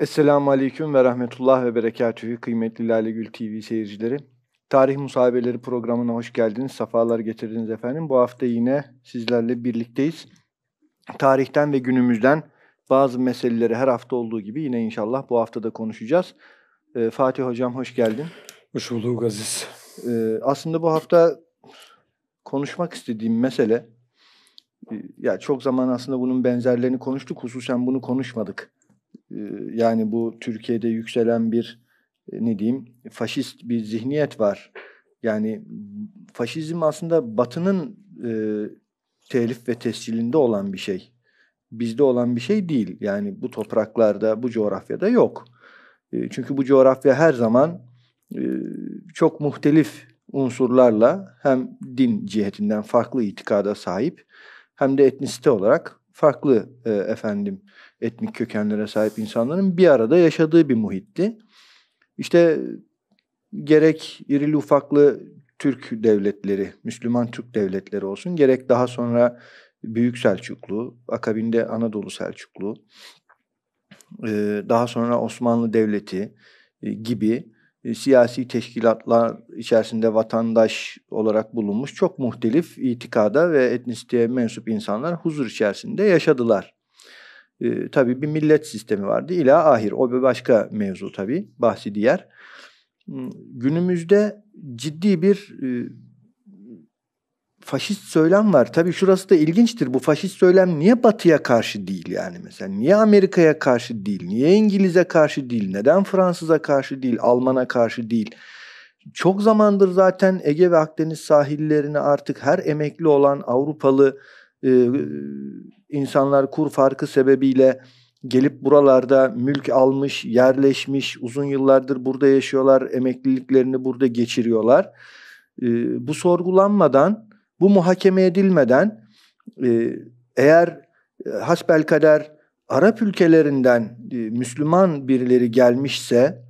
Esselamu Aleyküm ve Rahmetullah ve Berekatühü kıymetli Lale Gül TV seyircileri. Tarih Musabeleri programına hoş geldiniz, sefalar getirdiniz efendim. Bu hafta yine sizlerle birlikteyiz. Tarihten ve günümüzden bazı meseleleri her hafta olduğu gibi yine inşallah bu hafta da konuşacağız. Ee, Fatih Hocam hoş geldin. Hoş bulduk Aziz. Ee, aslında bu hafta konuşmak istediğim mesele, e, ya çok zaman aslında bunun benzerlerini konuştuk, hususen bunu konuşmadık ee, yani bu Türkiye'de yükselen bir e, ne diyeyim faşist bir zihniyet var. Yani faşizm aslında Batı'nın e, telif ve tescilinde olan bir şey. Bizde olan bir şey değil. Yani bu topraklarda, bu coğrafyada yok. E, çünkü bu coğrafya her zaman e, çok muhtelif unsurlarla hem din cihetinden farklı itikada sahip hem de etnisite olarak farklı e, efendim etnik kökenlere sahip insanların bir arada yaşadığı bir muhitti. İşte gerek irili ufaklı Türk devletleri, Müslüman Türk devletleri olsun, gerek daha sonra Büyük Selçuklu, akabinde Anadolu Selçuklu, e, daha sonra Osmanlı Devleti e, gibi e, siyasi teşkilatlar içerisinde vatandaş olarak bulunmuş çok muhtelif itikada ve etnisiteye mensup insanlar huzur içerisinde yaşadılar. Ee, tabii bir millet sistemi vardı. İla ahir. O bir başka mevzu tabii. Bahsi diğer. Hmm, günümüzde ciddi bir e, faşist söylem var. Tabii şurası da ilginçtir. Bu faşist söylem niye Batı'ya karşı değil yani mesela? Niye Amerika'ya karşı değil? Niye İngiliz'e karşı değil? Neden Fransız'a karşı değil? Alman'a karşı değil? Çok zamandır zaten Ege ve Akdeniz sahillerini artık her emekli olan Avrupalı e, insanlar kur farkı sebebiyle gelip buralarda mülk almış, yerleşmiş, uzun yıllardır burada yaşıyorlar, emekliliklerini burada geçiriyorlar. E, bu sorgulanmadan, bu muhakeme edilmeden e, eğer e, hasbel kader Arap ülkelerinden e, Müslüman birileri gelmişse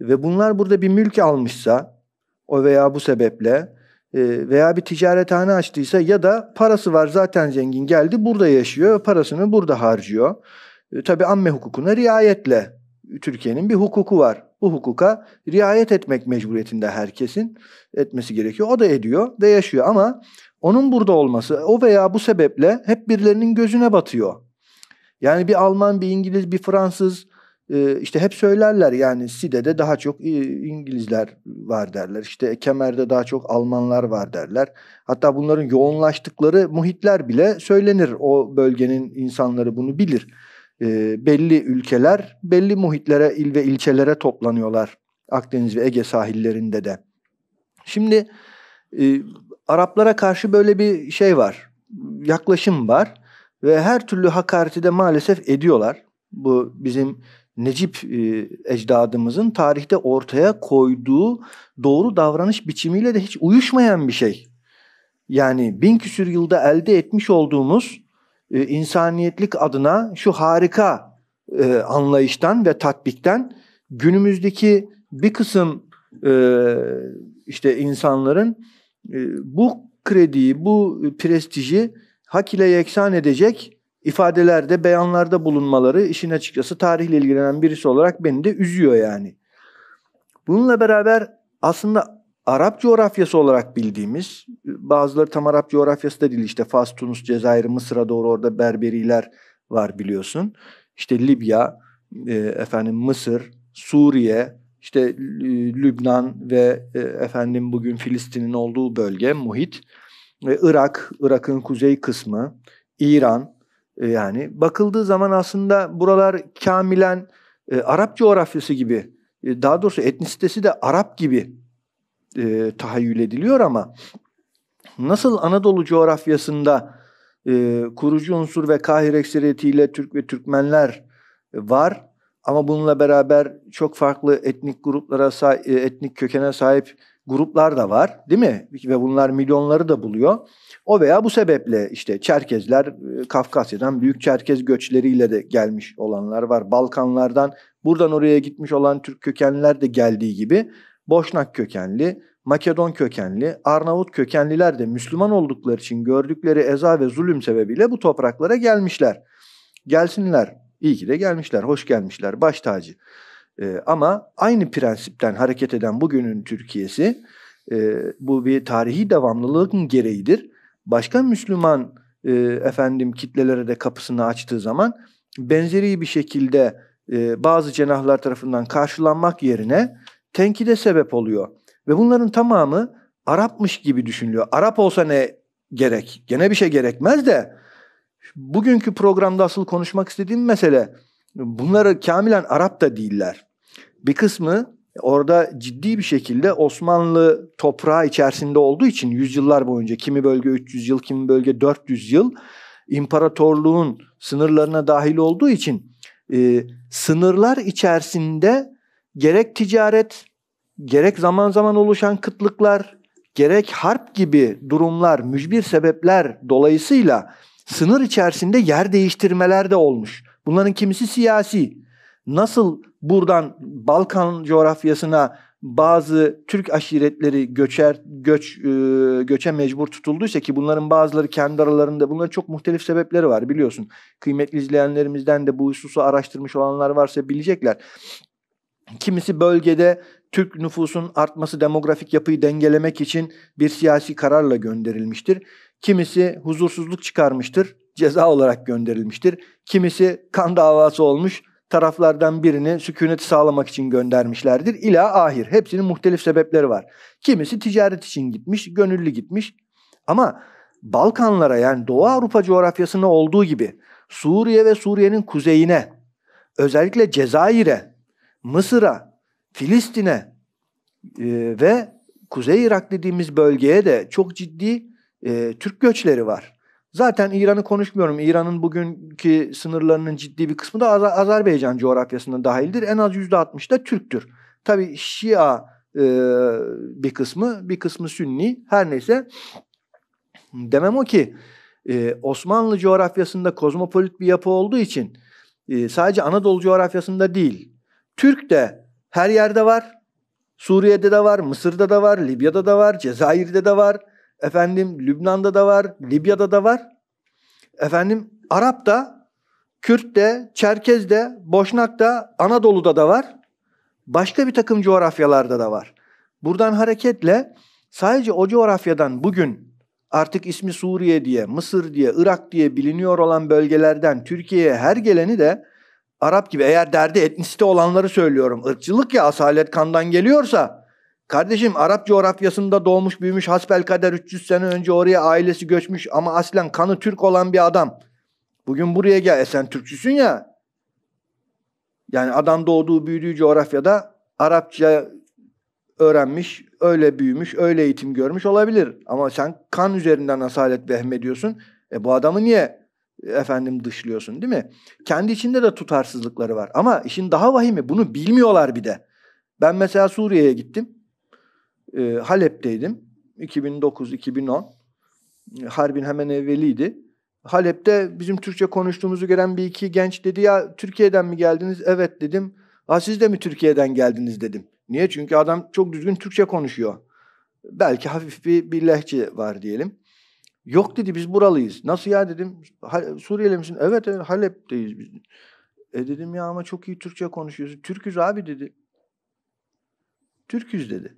ve bunlar burada bir mülk almışsa o veya bu sebeple ee, veya bir ticarethane açtıysa ya da parası var zaten zengin geldi burada yaşıyor parasını burada harcıyor. Ee, Tabi amme hukukuna riayetle Türkiye'nin bir hukuku var. Bu hukuka riayet etmek mecburiyetinde herkesin etmesi gerekiyor. O da ediyor ve yaşıyor ama onun burada olması o veya bu sebeple hep birilerinin gözüne batıyor. Yani bir Alman, bir İngiliz, bir Fransız e, işte hep söylerler yani Side'de daha çok e, İngilizler var derler. İşte Kemer'de daha çok Almanlar var derler. Hatta bunların yoğunlaştıkları muhitler bile söylenir. O bölgenin insanları bunu bilir. E, belli ülkeler belli muhitlere, il ve ilçelere toplanıyorlar. Akdeniz ve Ege sahillerinde de. Şimdi e, Araplara karşı böyle bir şey var. Yaklaşım var ve her türlü hakareti de maalesef ediyorlar. Bu bizim Necip e, ecdadımızın tarihte ortaya koyduğu doğru davranış biçimiyle de hiç uyuşmayan bir şey. Yani bin küsür yılda elde etmiş olduğumuz e, insaniyetlik adına şu harika e, anlayıştan ve tatbikten günümüzdeki bir kısım e, işte insanların e, bu krediyi, bu prestiji hak ile yeksan edecek ifadelerde, beyanlarda bulunmaları işin açıkçası tarihle ilgilenen birisi olarak beni de üzüyor yani. Bununla beraber aslında Arap coğrafyası olarak bildiğimiz, bazıları tam Arap coğrafyası da değil işte Fas, Tunus, Cezayir, Mısır'a doğru orada Berberiler var biliyorsun. İşte Libya, e, efendim Mısır, Suriye, işte e, Lübnan ve e, efendim bugün Filistin'in olduğu bölge, muhit. E, Irak, Irak'ın kuzey kısmı, İran, e, yani bakıldığı zaman aslında buralar kamilen e, Arap coğrafyası gibi, e, daha doğrusu etnisitesi de Arap gibi e, tahayyül ediliyor ama nasıl Anadolu coğrafyasında e, kurucu unsur ve Kahire ekseriyetiyle Türk ve Türkmenler e, var ama bununla beraber çok farklı etnik gruplara, sahip, e, etnik kökene sahip gruplar da var değil mi? Ve bunlar milyonları da buluyor. O veya bu sebeple işte Çerkezler e, Kafkasya'dan büyük Çerkez göçleriyle de gelmiş olanlar var. Balkanlardan buradan oraya gitmiş olan Türk kökenliler de geldiği gibi Boşnak kökenli, Makedon kökenli, Arnavut kökenliler de Müslüman oldukları için gördükleri eza ve zulüm sebebiyle bu topraklara gelmişler. Gelsinler. iyi ki de gelmişler, hoş gelmişler, baş tacı. E, ama aynı prensipten hareket eden bugünün Türkiye'si e, bu bir tarihi devamlılığın gereğidir. Başka Müslüman e, efendim kitlelere de kapısını açtığı zaman benzeri bir şekilde e, bazı cenahlar tarafından karşılanmak yerine tenkide sebep oluyor. Ve bunların tamamı Arapmış gibi düşünülüyor. Arap olsa ne gerek? Gene bir şey gerekmez de bugünkü programda asıl konuşmak istediğim mesele bunları kamilen Arap da değiller. Bir kısmı orada ciddi bir şekilde Osmanlı toprağı içerisinde olduğu için yüzyıllar boyunca kimi bölge 300 yıl, kimi bölge 400 yıl imparatorluğun sınırlarına dahil olduğu için e, sınırlar içerisinde gerek ticaret, gerek zaman zaman oluşan kıtlıklar, gerek harp gibi durumlar, mücbir sebepler dolayısıyla sınır içerisinde yer değiştirmeler de olmuş. Bunların kimisi siyasi. Nasıl Buradan Balkan coğrafyasına bazı Türk aşiretleri göçer göç e, göçe mecbur tutulduysa ki bunların bazıları kendi aralarında bunların çok muhtelif sebepleri var biliyorsun. Kıymetli izleyenlerimizden de bu hususu araştırmış olanlar varsa bilecekler. Kimisi bölgede Türk nüfusun artması demografik yapıyı dengelemek için bir siyasi kararla gönderilmiştir. Kimisi huzursuzluk çıkarmıştır, ceza olarak gönderilmiştir. Kimisi kan davası olmuş, taraflardan birini sükuneti sağlamak için göndermişlerdir. İla ahir. Hepsinin muhtelif sebepleri var. Kimisi ticaret için gitmiş, gönüllü gitmiş. Ama Balkanlara yani Doğu Avrupa coğrafyasına olduğu gibi Suriye ve Suriye'nin kuzeyine, özellikle Cezayir'e, Mısır'a, Filistin'e e, ve Kuzey Irak dediğimiz bölgeye de çok ciddi e, Türk göçleri var. Zaten İran'ı konuşmuyorum. İran'ın bugünkü sınırlarının ciddi bir kısmı da Azer- Azerbaycan coğrafyasına dahildir. En az %60 da Türktür. Tabi Şia e, bir kısmı, bir kısmı Sünni. Her neyse demem o ki e, Osmanlı coğrafyasında kozmopolit bir yapı olduğu için e, sadece Anadolu coğrafyasında değil. Türk de her yerde var. Suriye'de de var, Mısır'da da var, Libya'da da var, Cezayir'de de var. Efendim Lübnan'da da var, Libya'da da var. Efendim Arap da, Kürt de, Çerkez de, Boşnak da, Anadolu'da da var. Başka bir takım coğrafyalarda da var. Buradan hareketle sadece o coğrafyadan bugün artık ismi Suriye diye, Mısır diye, Irak diye biliniyor olan bölgelerden Türkiye'ye her geleni de Arap gibi eğer derdi etnisite olanları söylüyorum. Irkçılık ya asalet kandan geliyorsa Kardeşim Arap coğrafyasında doğmuş büyümüş hasbel kader 300 sene önce oraya ailesi göçmüş ama aslen kanı Türk olan bir adam. Bugün buraya gel. E sen Türkçüsün ya. Yani adam doğduğu büyüdüğü coğrafyada Arapça öğrenmiş, öyle büyümüş, öyle eğitim görmüş olabilir. Ama sen kan üzerinden asalet vehmediyorsun. E bu adamı niye efendim dışlıyorsun değil mi? Kendi içinde de tutarsızlıkları var. Ama işin daha vahimi bunu bilmiyorlar bir de. Ben mesela Suriye'ye gittim. E, Halep'teydim. 2009-2010. Ee, Harbin hemen evveliydi. Halep'te bizim Türkçe konuştuğumuzu gören bir iki genç dedi ya Türkiye'den mi geldiniz? Evet dedim. Ha siz de mi Türkiye'den geldiniz dedim. Niye? Çünkü adam çok düzgün Türkçe konuşuyor. Belki hafif bir, bir lehçe var diyelim. Yok dedi biz buralıyız. Nasıl ya dedim. Suriyeli misin? Evet, evet Halep'teyiz biz. E dedim ya ama çok iyi Türkçe konuşuyorsun. Türküz abi dedi. Türküz dedi.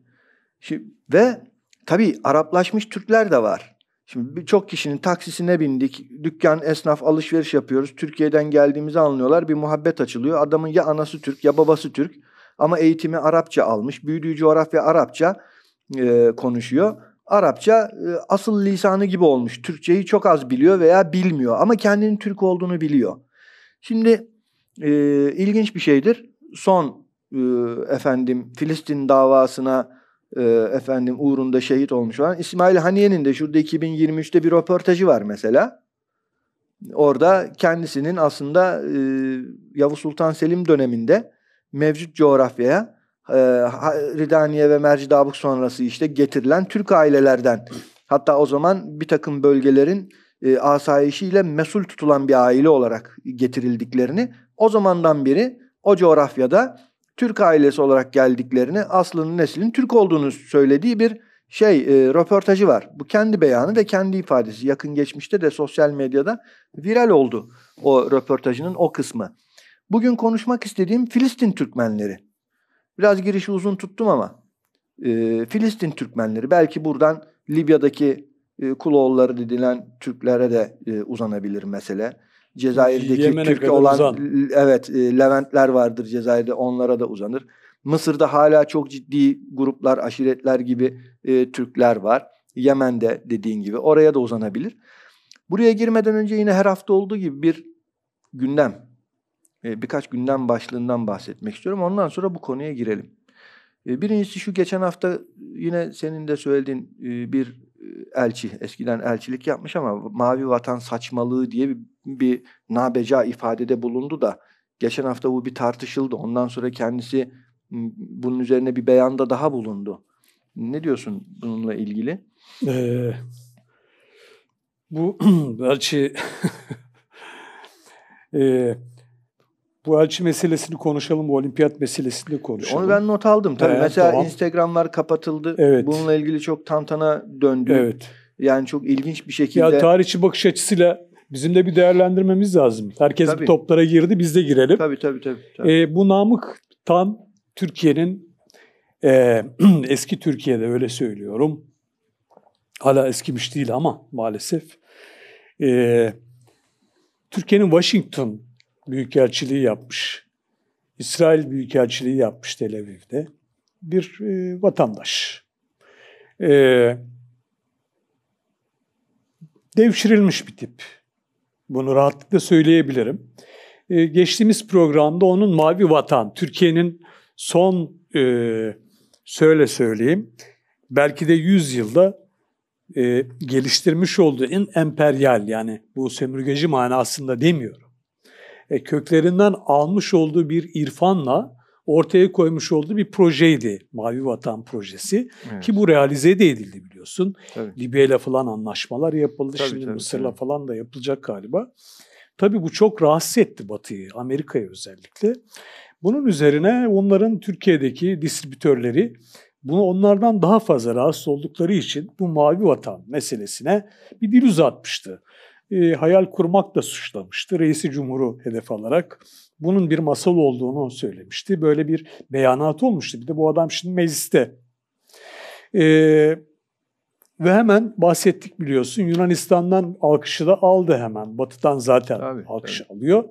Şimdi, ve tabii Araplaşmış Türkler de var. Şimdi birçok kişinin taksisine bindik, dükkan, esnaf, alışveriş yapıyoruz. Türkiye'den geldiğimizi anlıyorlar. Bir muhabbet açılıyor. Adamın ya anası Türk ya babası Türk ama eğitimi Arapça almış. Büyüdüğü coğrafya Arapça e, konuşuyor. Arapça e, asıl lisanı gibi olmuş. Türkçeyi çok az biliyor veya bilmiyor ama kendinin Türk olduğunu biliyor. Şimdi e, ilginç bir şeydir. Son e, efendim Filistin davasına e, efendim uğrunda şehit olmuş olan. İsmail Haniye'nin de şurada 2023'te bir röportajı var mesela. Orada kendisinin aslında e, Yavuz Sultan Selim döneminde mevcut coğrafyaya e, Ridaniye ve Mercidabuk sonrası işte getirilen Türk ailelerden hatta o zaman bir takım bölgelerin e, asayişiyle mesul tutulan bir aile olarak getirildiklerini o zamandan beri o coğrafyada Türk ailesi olarak geldiklerini, Aslı'nın neslinin Türk olduğunu söylediği bir şey e, röportajı var. Bu kendi beyanı ve kendi ifadesi. Yakın geçmişte de sosyal medyada viral oldu o röportajının o kısmı. Bugün konuşmak istediğim Filistin Türkmenleri. Biraz girişi uzun tuttum ama e, Filistin Türkmenleri belki buradan Libya'daki e, Kuloğulları dedilen Türklere de e, uzanabilir mesele. Cezayir'deki Yemen'e Türk olan uzan. evet e, Leventler vardır Cezayir'de onlara da uzanır. Mısır'da hala çok ciddi gruplar, aşiretler gibi e, Türkler var. Yemen'de dediğin gibi oraya da uzanabilir. Buraya girmeden önce yine her hafta olduğu gibi bir gündem, e, birkaç gündem başlığından bahsetmek istiyorum. Ondan sonra bu konuya girelim. E, birincisi şu geçen hafta yine senin de söylediğin e, bir e, elçi. Eskiden elçilik yapmış ama mavi vatan saçmalığı diye bir, bir nabeca ifadede bulundu da geçen hafta bu bir tartışıldı. Ondan sonra kendisi bunun üzerine bir beyanda daha bulundu. Ne diyorsun bununla ilgili? Ee, bu elçi e, bu elçi meselesini konuşalım, bu olimpiyat meselesini konuşalım. Onu ben not aldım tabii. Ee, Mesela tamam. Instagram'lar kapatıldı. Evet. Bununla ilgili çok tantana döndü. Evet. Yani çok ilginç bir şekilde. Ya tarihçi bakış açısıyla bizim de bir değerlendirmemiz lazım. Herkes tabii. bir toplara girdi, biz de girelim. Tabii tabii tabii. tabii. Ee, bu Namık tam Türkiye'nin e, eski Türkiye'de öyle söylüyorum. Hala eskimiş değil ama maalesef. E, Türkiye'nin Washington Büyükelçiliği yapmış. İsrail Büyükelçiliği yapmış Tel Aviv'de. Bir e, vatandaş. E, devşirilmiş bir tip. Bunu rahatlıkla söyleyebilirim. E, geçtiğimiz programda onun Mavi Vatan, Türkiye'nin son e, söyle söyleyeyim belki de 100 yılda e, geliştirmiş olduğu en emperyal yani bu sömürgeci manasında demiyor. E, köklerinden almış olduğu bir irfanla ortaya koymuş olduğu bir projeydi Mavi Vatan projesi evet. ki bu realize de edildi biliyorsun. Libya ile falan anlaşmalar yapıldı. Tabii, Şimdi tabii, Mısır'la falan da yapılacak galiba. Tabii bu çok rahatsız etti Batı'yı, Amerika'yı özellikle. Bunun üzerine onların Türkiye'deki distribütörleri bunu onlardan daha fazla rahatsız oldukları için bu mavi vatan meselesine bir dil uzatmıştı e, hayal da suçlamıştı. Reisi Cumhur'u hedef alarak bunun bir masal olduğunu söylemişti. Böyle bir beyanat olmuştu. Bir de bu adam şimdi mecliste. E, ve hemen bahsettik biliyorsun Yunanistan'dan alkışı da aldı hemen. Batı'dan zaten tabii, alkış tabii. alıyor.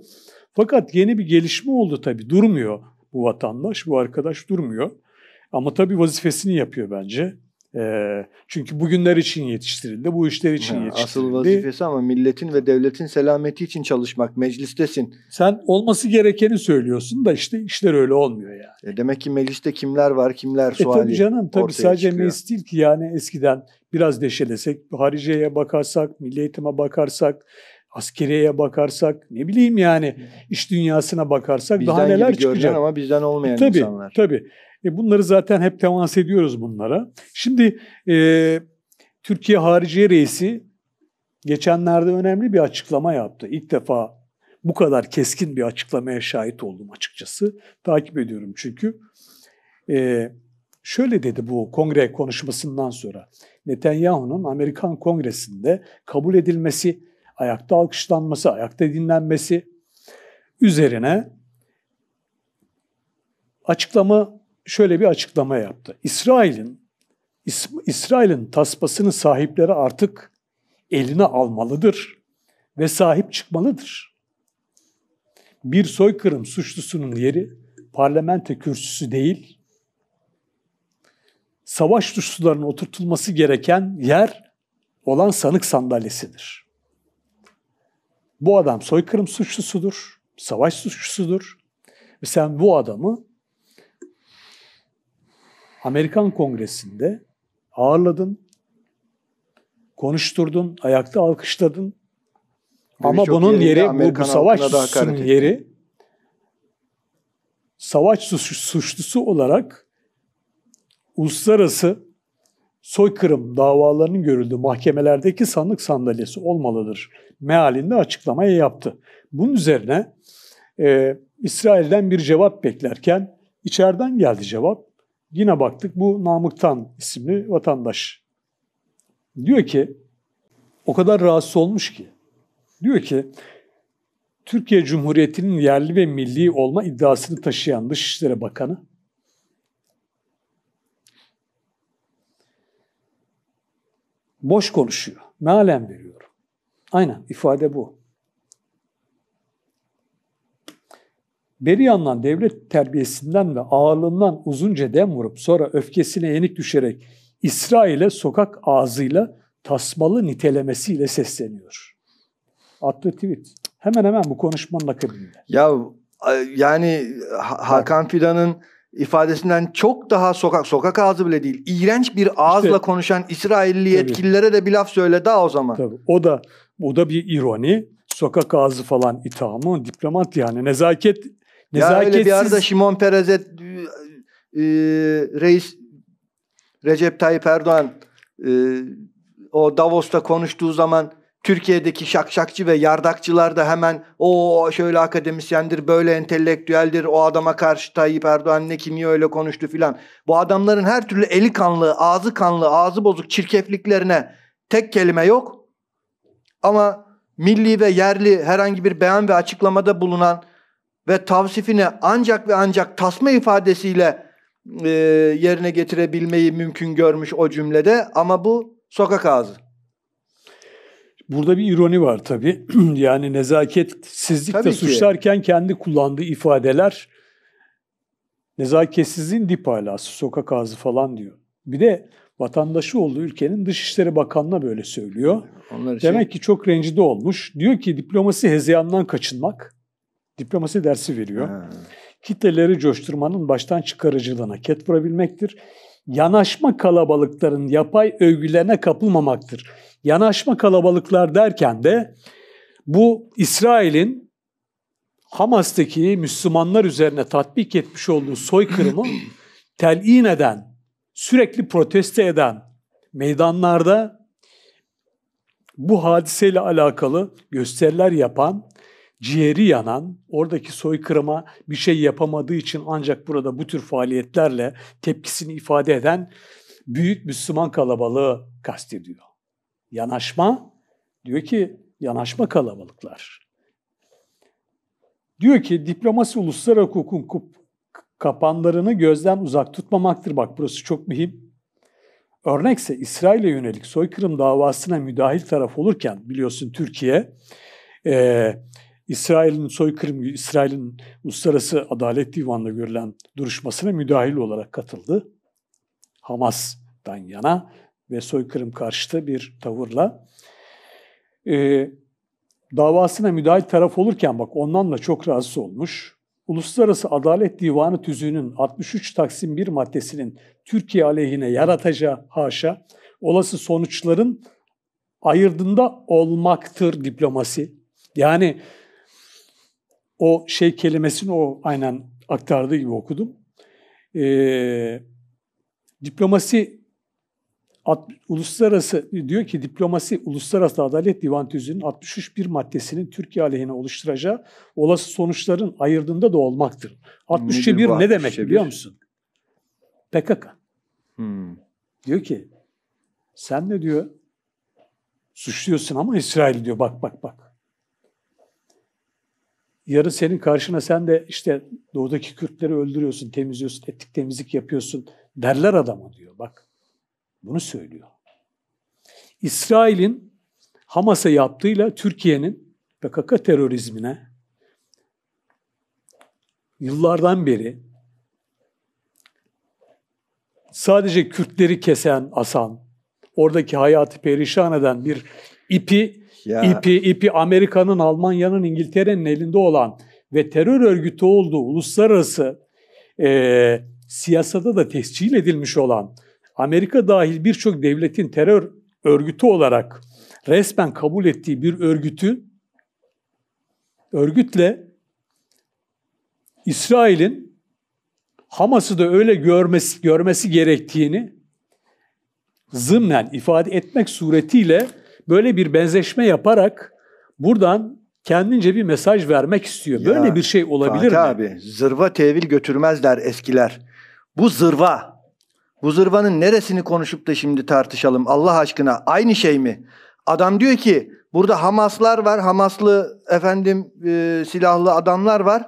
Fakat yeni bir gelişme oldu tabii. Durmuyor bu vatandaş, bu arkadaş durmuyor. Ama tabii vazifesini yapıyor bence çünkü bugünler için yetiştirildi, bu işler için ha, yetiştirildi. Asıl vazifesi ama milletin ve devletin selameti için çalışmak, meclistesin. Sen olması gerekeni söylüyorsun da işte işler öyle olmuyor yani. E demek ki mecliste kimler var, kimler e, suali E tabii canım, tabii sadece meclis değil ki yani eskiden biraz deşelesek, hariceye bakarsak, milli eğitime bakarsak, askeriyeye bakarsak, ne bileyim yani iş dünyasına bakarsak bizden daha neler gibi çıkacak. ama bizden olmayan e, tabii, insanlar. Tabii, tabii. E bunları zaten hep temas ediyoruz bunlara. Şimdi e, Türkiye Hariciye Reisi geçenlerde önemli bir açıklama yaptı. İlk defa bu kadar keskin bir açıklamaya şahit oldum açıkçası. Takip ediyorum çünkü. E, şöyle dedi bu kongre konuşmasından sonra. Netanyahu'nun Amerikan Kongresi'nde kabul edilmesi, ayakta alkışlanması, ayakta dinlenmesi üzerine açıklama şöyle bir açıklama yaptı. İsrail'in İsrail'in tasmasını sahipleri artık eline almalıdır ve sahip çıkmalıdır. Bir soykırım suçlusunun yeri parlamento kürsüsü değil, savaş suçlularının oturtulması gereken yer olan sanık sandalyesidir. Bu adam soykırım suçlusudur, savaş suçlusudur ve sen bu adamı Amerikan Kongresi'nde ağırladın, konuşturdun, ayakta alkışladın. Ve Ama bunun yeri, bu, bu savaş suçlusunun yeri savaş savaş suçlusu olarak uluslararası soykırım davalarının görüldüğü mahkemelerdeki sandık sandalyesi olmalıdır mealinde açıklamayı yaptı. Bunun üzerine e, İsrail'den bir cevap beklerken içeriden geldi cevap. Yine baktık bu Namık Tan isimli vatandaş. Diyor ki o kadar rahatsız olmuş ki. Diyor ki Türkiye Cumhuriyeti'nin yerli ve milli olma iddiasını taşıyan Dışişleri Bakanı boş konuşuyor. Mealen veriyor. Aynen ifade bu. beri yandan devlet terbiyesinden ve ağırlığından uzunca dem vurup sonra öfkesine yenik düşerek İsrail'e sokak ağzıyla tasmalı nitelemesiyle sesleniyor. Attığı tweet. Hemen hemen bu konuşmanın akabinde. Ya yani Hakan Fidan'ın ifadesinden çok daha sokak sokak ağzı bile değil. İğrenç bir ağızla işte, konuşan İsrailli yetkililere de bir laf söyle daha o zaman. Tabii. O da o da bir ironi. Sokak ağzı falan ithamı, diplomat yani nezaket Nezaketsiz... Ya öyle bir arada Şimon Perez'e e, reis Recep Tayyip Erdoğan e, o Davos'ta konuştuğu zaman Türkiye'deki şakşakçı ve yardakçılar da hemen o şöyle akademisyendir, böyle entelektüeldir, o adama karşı Tayyip Erdoğan ne ki niye öyle konuştu filan. Bu adamların her türlü eli kanlı, ağzı kanlı, ağzı bozuk çirkefliklerine tek kelime yok. Ama milli ve yerli herhangi bir beyan ve açıklamada bulunan ve tavsifine ancak ve ancak tasma ifadesiyle e, yerine getirebilmeyi mümkün görmüş o cümlede ama bu sokak ağzı. Burada bir ironi var tabii. yani nezaketsizlikle tabii suçlarken ki. kendi kullandığı ifadeler nezaketsizliğin dip alası, sokak ağzı falan diyor. Bir de vatandaşı olduğu ülkenin Dışişleri Bakanı'na böyle söylüyor. Onlar Demek şey... ki çok rencide olmuş. Diyor ki diplomasi hezeyandan kaçınmak diplomasi dersi veriyor. Ha. Kitleleri coşturmanın baştan çıkarıcılığına ket vurabilmektir. Yanaşma kalabalıkların yapay övgülerine kapılmamaktır. Yanaşma kalabalıklar derken de bu İsrail'in Hamas'taki Müslümanlar üzerine tatbik etmiş olduğu soykırımı telin eden, sürekli proteste eden meydanlarda bu hadiseyle alakalı gösteriler yapan ciğeri yanan, oradaki soykırıma bir şey yapamadığı için ancak burada bu tür faaliyetlerle tepkisini ifade eden büyük Müslüman kalabalığı kastediyor. Yanaşma diyor ki yanaşma kalabalıklar. Diyor ki diplomasi uluslararası hukukun kapanlarını gözden uzak tutmamaktır. Bak burası çok mühim. Örnekse İsrail'e yönelik soykırım davasına müdahil taraf olurken biliyorsun Türkiye e, İsrail'in soykırım, İsrail'in Uluslararası Adalet Divanı'nda görülen duruşmasına müdahil olarak katıldı. Hamas'tan yana ve soykırım karşıtı bir tavırla. Ee, davasına müdahil taraf olurken bak ondan da çok rahatsız olmuş. Uluslararası Adalet Divanı tüzüğünün 63 Taksim 1 maddesinin Türkiye aleyhine yaratacağı haşa olası sonuçların ayırdında olmaktır diplomasi. Yani o şey kelimesini o aynen aktardığı gibi okudum. E, diplomasi at, uluslararası diyor ki diplomasi uluslararası adalet divan tüzüğünün 63 bir maddesinin Türkiye aleyhine oluşturacağı olası sonuçların ayırdığında da olmaktır. 63'e 1 ne demek biliyor musun? PKK. Hmm. Diyor ki sen ne diyor suçluyorsun ama İsrail diyor bak bak bak yarın senin karşına sen de işte doğudaki Kürtleri öldürüyorsun, temizliyorsun, ettik temizlik yapıyorsun derler adamı diyor. Bak bunu söylüyor. İsrail'in Hamas'a yaptığıyla Türkiye'nin PKK terörizmine yıllardan beri sadece Kürtleri kesen, asan, oradaki hayatı perişan eden bir ipi ya. İpi, ipi Amerika'nın, Almanya'nın, İngiltere'nin elinde olan ve terör örgütü olduğu uluslararası e, siyasada da tescil edilmiş olan Amerika dahil birçok devletin terör örgütü olarak resmen kabul ettiği bir örgütü örgütle İsrail'in Hamas'ı da öyle görmesi görmesi gerektiğini zımnen ifade etmek suretiyle böyle bir benzeşme yaparak buradan kendince bir mesaj vermek istiyor. Ya, böyle bir şey olabilir Fatih mi? abi zırva tevil götürmezler eskiler. Bu zırva. Bu zırvanın neresini konuşup da şimdi tartışalım Allah aşkına. Aynı şey mi? Adam diyor ki burada Hamaslar var, Hamaslı efendim e, silahlı adamlar var.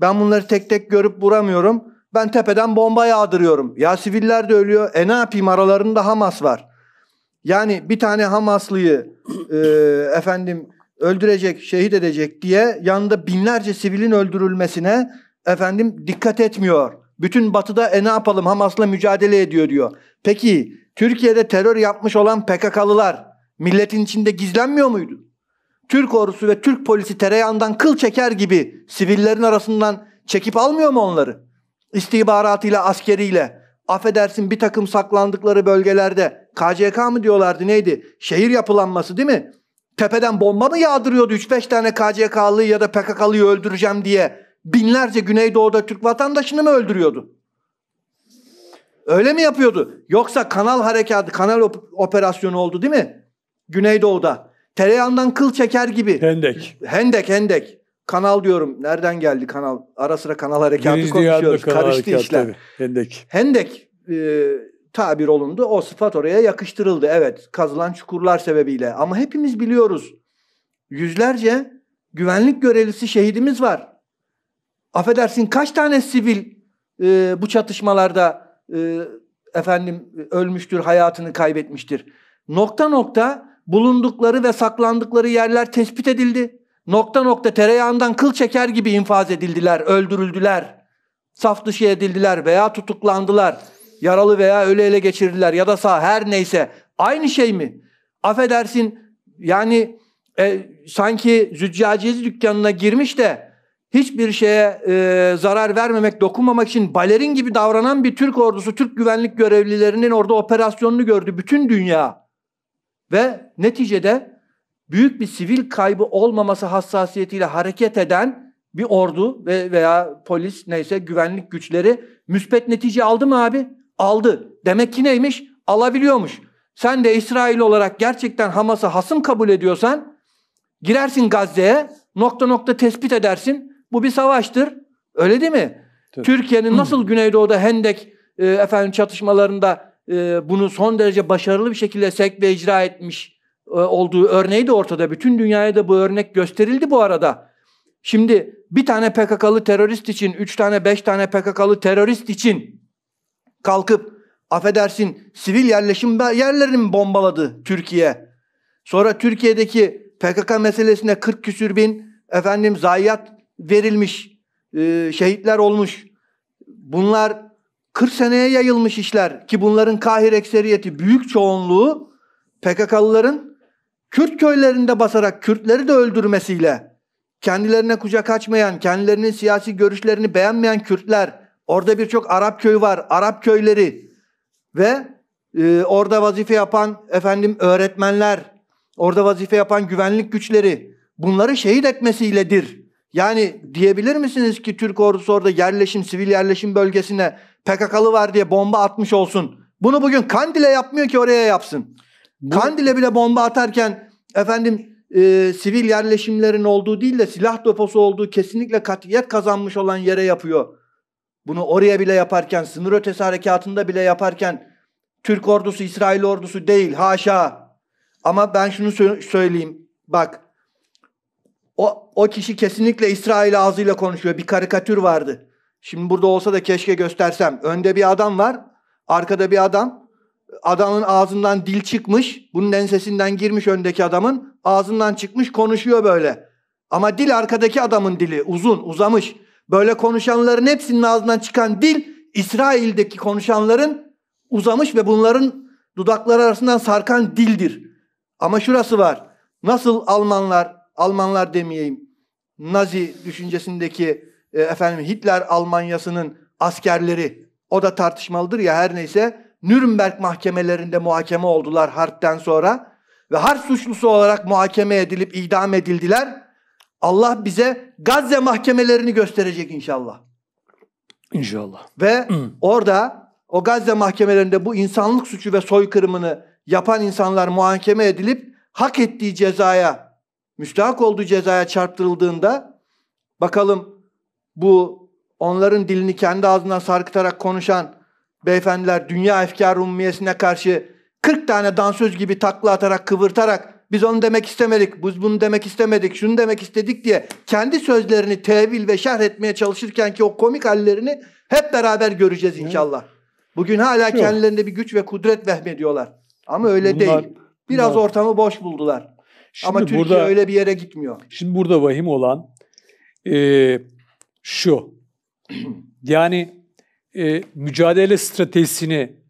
Ben bunları tek tek görüp vuramıyorum. Ben tepeden bomba yağdırıyorum. Ya siviller de ölüyor. E ne yapayım aralarında Hamas var. Yani bir tane Hamaslıyı e, efendim öldürecek, şehit edecek diye yanında binlerce sivilin öldürülmesine efendim dikkat etmiyor. Bütün batıda e ne yapalım Hamas'la mücadele ediyor diyor. Peki Türkiye'de terör yapmış olan PKK'lılar milletin içinde gizlenmiyor muydu? Türk ordusu ve Türk polisi tereyağından kıl çeker gibi sivillerin arasından çekip almıyor mu onları? İstihbaratıyla, askeriyle, affedersin bir takım saklandıkları bölgelerde KCK mı diyorlardı neydi? Şehir yapılanması değil mi? Tepeden bomba mı yağdırıyordu 3-5 tane KCK'lıyı ya da PKK'lıyı öldüreceğim diye? Binlerce Güneydoğu'da Türk vatandaşını mı öldürüyordu? Öyle mi yapıyordu? Yoksa kanal harekatı, kanal op- operasyonu oldu değil mi? Güneydoğu'da. Tereyağından kıl çeker gibi. Hendek. Hendek, hendek. Kanal diyorum. Nereden geldi kanal? Ara sıra kanal harekatı Deniz konuşuyoruz. Kanal Karıştı harekat, işler. Tabii. Hendek. Hendek. E, tabir olundu. O sıfat oraya yakıştırıldı. Evet kazılan çukurlar sebebiyle ama hepimiz biliyoruz. Yüzlerce güvenlik görevlisi şehidimiz var. Affedersin kaç tane sivil e, bu çatışmalarda e, efendim ölmüştür, hayatını kaybetmiştir. Nokta nokta bulundukları ve saklandıkları yerler tespit edildi. Nokta nokta tereyağından kıl çeker gibi infaz edildiler, öldürüldüler, saf dışı edildiler veya tutuklandılar yaralı veya ölü ele geçirdiler ya da sağ her neyse aynı şey mi? Affedersin yani e, sanki züccaciyeci dükkanına girmiş de hiçbir şeye e, zarar vermemek, dokunmamak için balerin gibi davranan bir Türk ordusu, Türk güvenlik görevlilerinin orada operasyonunu gördü bütün dünya. Ve neticede büyük bir sivil kaybı olmaması hassasiyetiyle hareket eden bir ordu ve veya polis neyse güvenlik güçleri müspet netice aldı mı abi? aldı. Demek ki neymiş? Alabiliyormuş. Sen de İsrail olarak gerçekten Hamas'ı hasım kabul ediyorsan girersin Gazze'ye nokta nokta tespit edersin. Bu bir savaştır. Öyle değil mi? Türkiye'nin nasıl Güneydoğu'da Hendek e, efendim çatışmalarında e, bunu son derece başarılı bir şekilde sek ve icra etmiş e, olduğu örneği de ortada. Bütün dünyaya da bu örnek gösterildi bu arada. Şimdi bir tane PKK'lı terörist için, üç tane, beş tane PKK'lı terörist için kalkıp affedersin sivil yerleşim yerlerini bombaladı Türkiye? Sonra Türkiye'deki PKK meselesine 40 küsür bin efendim zayiat verilmiş, e, şehitler olmuş. Bunlar 40 seneye yayılmış işler ki bunların Kahir ekseriyeti büyük çoğunluğu PKK'lıların Kürt köylerinde basarak Kürtleri de öldürmesiyle kendilerine kucak açmayan, kendilerinin siyasi görüşlerini beğenmeyen Kürtler Orada birçok Arap köyü var. Arap köyleri ve e, orada vazife yapan efendim öğretmenler, orada vazife yapan güvenlik güçleri bunları şehit etmesiyledir. Yani diyebilir misiniz ki Türk ordusu orada yerleşim, sivil yerleşim bölgesine PKK'lı var diye bomba atmış olsun. Bunu bugün Kandil'e yapmıyor ki oraya yapsın. Bu... Kandil'e bile bomba atarken efendim e, sivil yerleşimlerin olduğu değil de silah deposu olduğu kesinlikle katiyet kazanmış olan yere yapıyor. Bunu oraya bile yaparken, sınır ötesi harekatında bile yaparken Türk ordusu İsrail ordusu değil haşa. Ama ben şunu söyleyeyim. Bak o, o kişi kesinlikle İsrail ağzıyla konuşuyor. Bir karikatür vardı. Şimdi burada olsa da keşke göstersem. Önde bir adam var. Arkada bir adam. Adamın ağzından dil çıkmış. Bunun ensesinden girmiş öndeki adamın. Ağzından çıkmış konuşuyor böyle. Ama dil arkadaki adamın dili. Uzun uzamış. Böyle konuşanların hepsinin ağzından çıkan dil İsrail'deki konuşanların uzamış ve bunların dudakları arasından sarkan dildir. Ama şurası var. Nasıl Almanlar, Almanlar demeyeyim, Nazi düşüncesindeki e, efendim Hitler Almanyası'nın askerleri o da tartışmalıdır ya her neyse Nürnberg mahkemelerinde muhakeme oldular harpten sonra ve harp suçlusu olarak muhakeme edilip idam edildiler. Allah bize Gazze mahkemelerini gösterecek inşallah. İnşallah. Ve Hı. orada o Gazze mahkemelerinde bu insanlık suçu ve soykırımını yapan insanlar muhakeme edilip hak ettiği cezaya, müstahak olduğu cezaya çarptırıldığında bakalım bu onların dilini kendi ağzından sarkıtarak konuşan beyefendiler dünya efkar ummiyesine karşı 40 tane dansöz gibi takla atarak, kıvırtarak biz onu demek istemedik, biz bunu demek istemedik, şunu demek istedik diye kendi sözlerini tevil ve şerh etmeye çalışırken ki o komik hallerini hep beraber göreceğiz inşallah. Bugün hala Şu. kendilerinde bir güç ve kudret vehmediyorlar. Ama öyle bunlar, değil. Biraz bunlar. ortamı boş buldular. Şimdi Ama Türkiye burada, öyle bir yere gitmiyor. Şimdi burada vahim olan e, şu. Yani e, mücadele stratejisini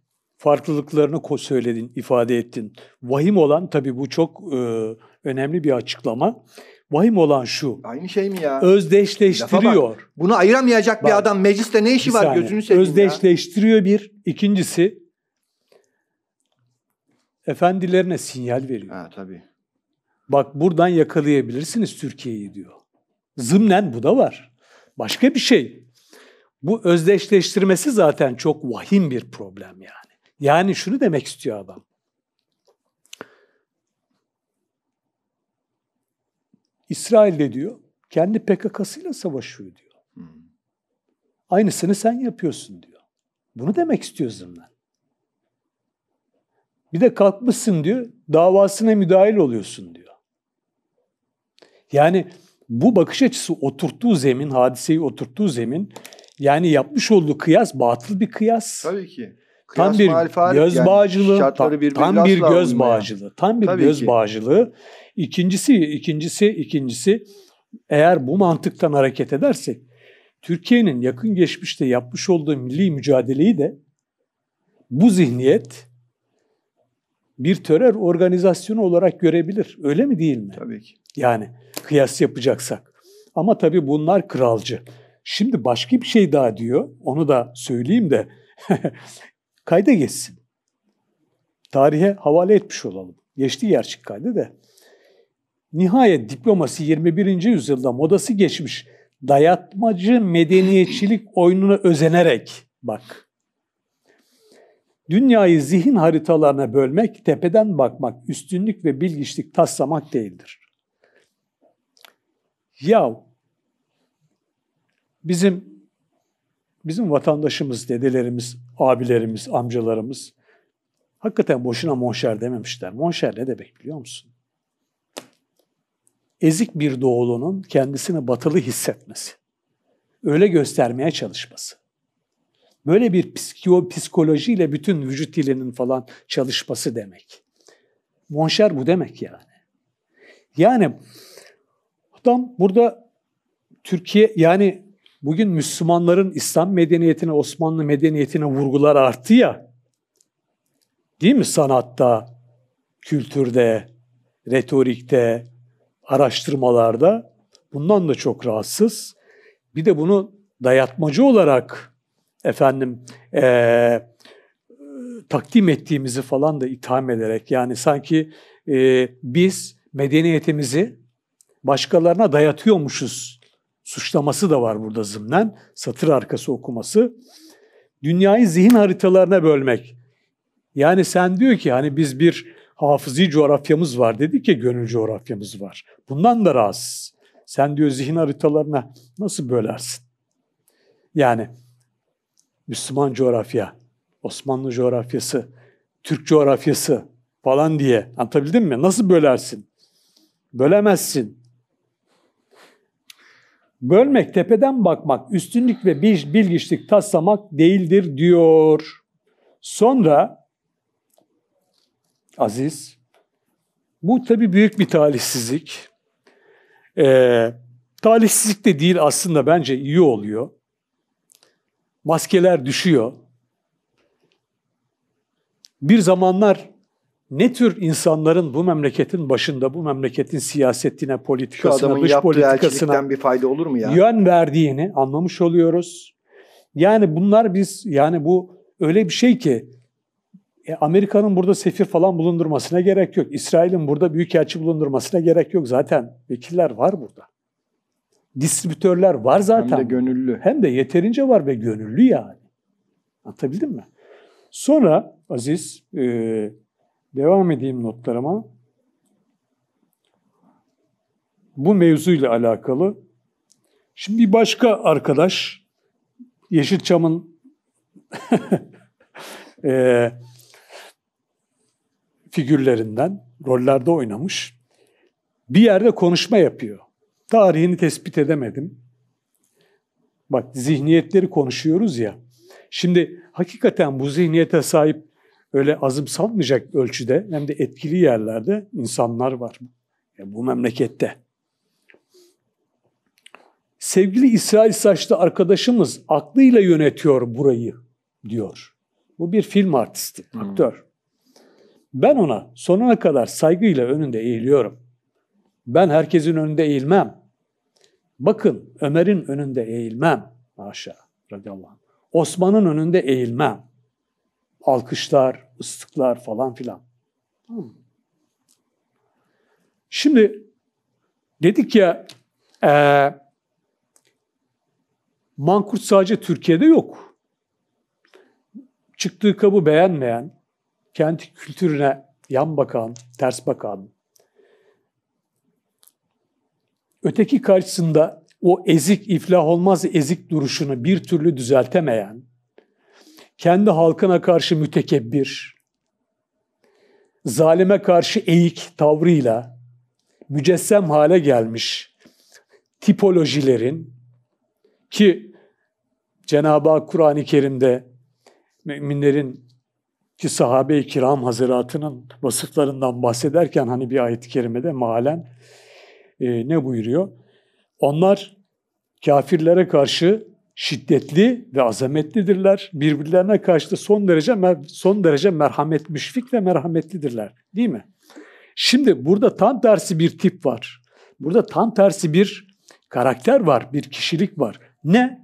farklılıklarını söyledin, ifade ettin. Vahim olan tabii bu çok e, önemli bir açıklama. Vahim olan şu. Aynı şey mi ya? Özdeşleştiriyor. Bunu ayıramayacak bak, bir adam mecliste ne işi var saniye. gözünü seveyim Özdeşleştiriyor ya. bir. İkincisi efendilerine sinyal veriyor. Ha tabii. Bak buradan yakalayabilirsiniz Türkiye'yi diyor. Zımnen bu da var. Başka bir şey. Bu özdeşleştirmesi zaten çok vahim bir problem yani. Yani şunu demek istiyor adam. İsrail de diyor kendi PKK'sıyla savaşıyor diyor. Hmm. Aynısını sen yapıyorsun diyor. Bunu demek istiyor zımnen. Bir de kalkmışsın diyor, davasına müdahil oluyorsun diyor. Yani bu bakış açısı oturttuğu zemin, hadiseyi oturttuğu zemin yani yapmış olduğu kıyas batıl bir kıyas. Tabii ki tam bir göz yani bağcılığı, tam, tam bir göz bağcılığı, tam bir Tabii göz ki. bağcılığı. İkincisi, ikincisi, ikincisi eğer bu mantıktan hareket edersek Türkiye'nin yakın geçmişte yapmış olduğu milli mücadeleyi de bu zihniyet bir terör organizasyonu olarak görebilir. Öyle mi değil mi? Tabii ki. Yani kıyas yapacaksak. Ama tabii bunlar kralcı. Şimdi başka bir şey daha diyor. Onu da söyleyeyim de kayda geçsin. Tarihe havale etmiş olalım. Geçti yerçik kaydı da. Nihayet diplomasi 21. yüzyılda modası geçmiş dayatmacı medeniyetçilik oyununa özenerek bak. Dünyayı zihin haritalarına bölmek, tepeden bakmak, üstünlük ve bilgiçlik taslamak değildir. Ya bizim bizim vatandaşımız, dedelerimiz, abilerimiz, amcalarımız hakikaten boşuna monşer dememişler. Monşer ne demek biliyor musun? Ezik bir doğulunun kendisini batılı hissetmesi, öyle göstermeye çalışması. Böyle bir psiko, psikolojiyle bütün vücut dilinin falan çalışması demek. Monşer bu demek yani. Yani adam burada Türkiye yani Bugün Müslümanların İslam medeniyetine, Osmanlı medeniyetine vurgular arttı ya. Değil mi sanatta, kültürde, retorikte, araştırmalarda? Bundan da çok rahatsız. Bir de bunu dayatmacı olarak efendim ee, takdim ettiğimizi falan da itham ederek yani sanki e, biz medeniyetimizi başkalarına dayatıyormuşuz suçlaması da var burada zımnen. Satır arkası okuması. Dünyayı zihin haritalarına bölmek. Yani sen diyor ki hani biz bir hafızi coğrafyamız var dedi ki gönül coğrafyamız var. Bundan da rahatsız. Sen diyor zihin haritalarına nasıl bölersin? Yani Müslüman coğrafya, Osmanlı coğrafyası, Türk coğrafyası falan diye anlatabildim mi? Nasıl bölersin? Bölemezsin. Bölmek, tepeden bakmak, üstünlük ve bilgiçlik taslamak değildir diyor. Sonra Aziz, bu tabii büyük bir talihsizlik. Ee, talihsizlik de değil aslında bence iyi oluyor. Maskeler düşüyor. Bir zamanlar ne tür insanların bu memleketin başında, bu memleketin siyasetine, politikasına, dış politikasına bir fayda olur mu ya? Yön verdiğini anlamış oluyoruz. Yani bunlar biz yani bu öyle bir şey ki e, Amerika'nın burada sefir falan bulundurmasına gerek yok. İsrail'in burada büyükelçi bulundurmasına gerek yok. Zaten vekiller var burada. Distribütörler var zaten. Hem de gönüllü. Hem de yeterince var ve gönüllü yani. Anlatabildim mi? Sonra Aziz e, Devam edeyim notlarıma. Bu mevzuyla alakalı. Şimdi bir başka arkadaş, Yeşilçam'ın e, figürlerinden, rollerde oynamış. Bir yerde konuşma yapıyor. Tarihini tespit edemedim. Bak zihniyetleri konuşuyoruz ya. Şimdi hakikaten bu zihniyete sahip öyle azımsanmayacak ölçüde hem de etkili yerlerde insanlar var. Yani bu memlekette. Sevgili İsrail saçlı arkadaşımız aklıyla yönetiyor burayı diyor. Bu bir film artisti, hmm. aktör. Ben ona sonuna kadar saygıyla önünde eğiliyorum. Ben herkesin önünde eğilmem. Bakın Ömer'in önünde eğilmem. Maşa radıyallahu anh. Osman'ın önünde eğilmem alkışlar, ıslıklar falan filan. Şimdi dedik ya e, mankurt sadece Türkiye'de yok. Çıktığı kabı beğenmeyen, kendi kültürüne yan bakan, ters bakan, öteki karşısında o ezik iflah olmaz ezik duruşunu bir türlü düzeltemeyen, kendi halkına karşı mütekebbir, zalime karşı eğik tavrıyla mücessem hale gelmiş tipolojilerin ki Cenab-ı Hak Kur'an-ı Kerim'de müminlerin ki sahabe-i kiram haziratının vasıflarından bahsederken hani bir ayet-i kerimede malen e, ne buyuruyor? Onlar kafirlere karşı şiddetli ve azametlidirler. Birbirlerine karşı da son derece mer, son derece merhamet müşfik ve merhametlidirler. Değil mi? Şimdi burada tam tersi bir tip var. Burada tam tersi bir karakter var, bir kişilik var. Ne?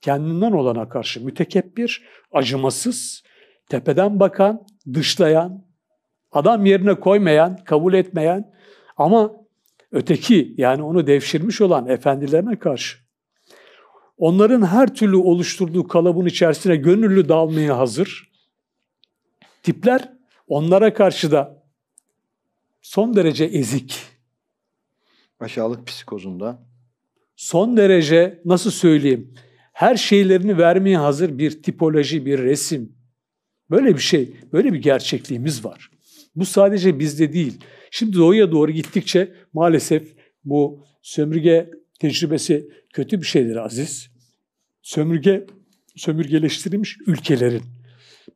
Kendinden olana karşı mütekebbir, acımasız, tepeden bakan, dışlayan, adam yerine koymayan, kabul etmeyen ama öteki yani onu devşirmiş olan efendilerine karşı onların her türlü oluşturduğu kalabın içerisine gönüllü dalmaya hazır tipler onlara karşı da son derece ezik. Aşağılık psikozunda. Son derece nasıl söyleyeyim? Her şeylerini vermeye hazır bir tipoloji, bir resim. Böyle bir şey, böyle bir gerçekliğimiz var. Bu sadece bizde değil. Şimdi doğuya doğru gittikçe maalesef bu sömürge tecrübesi kötü bir şeydir aziz. Sömürge, sömürgeleştirilmiş ülkelerin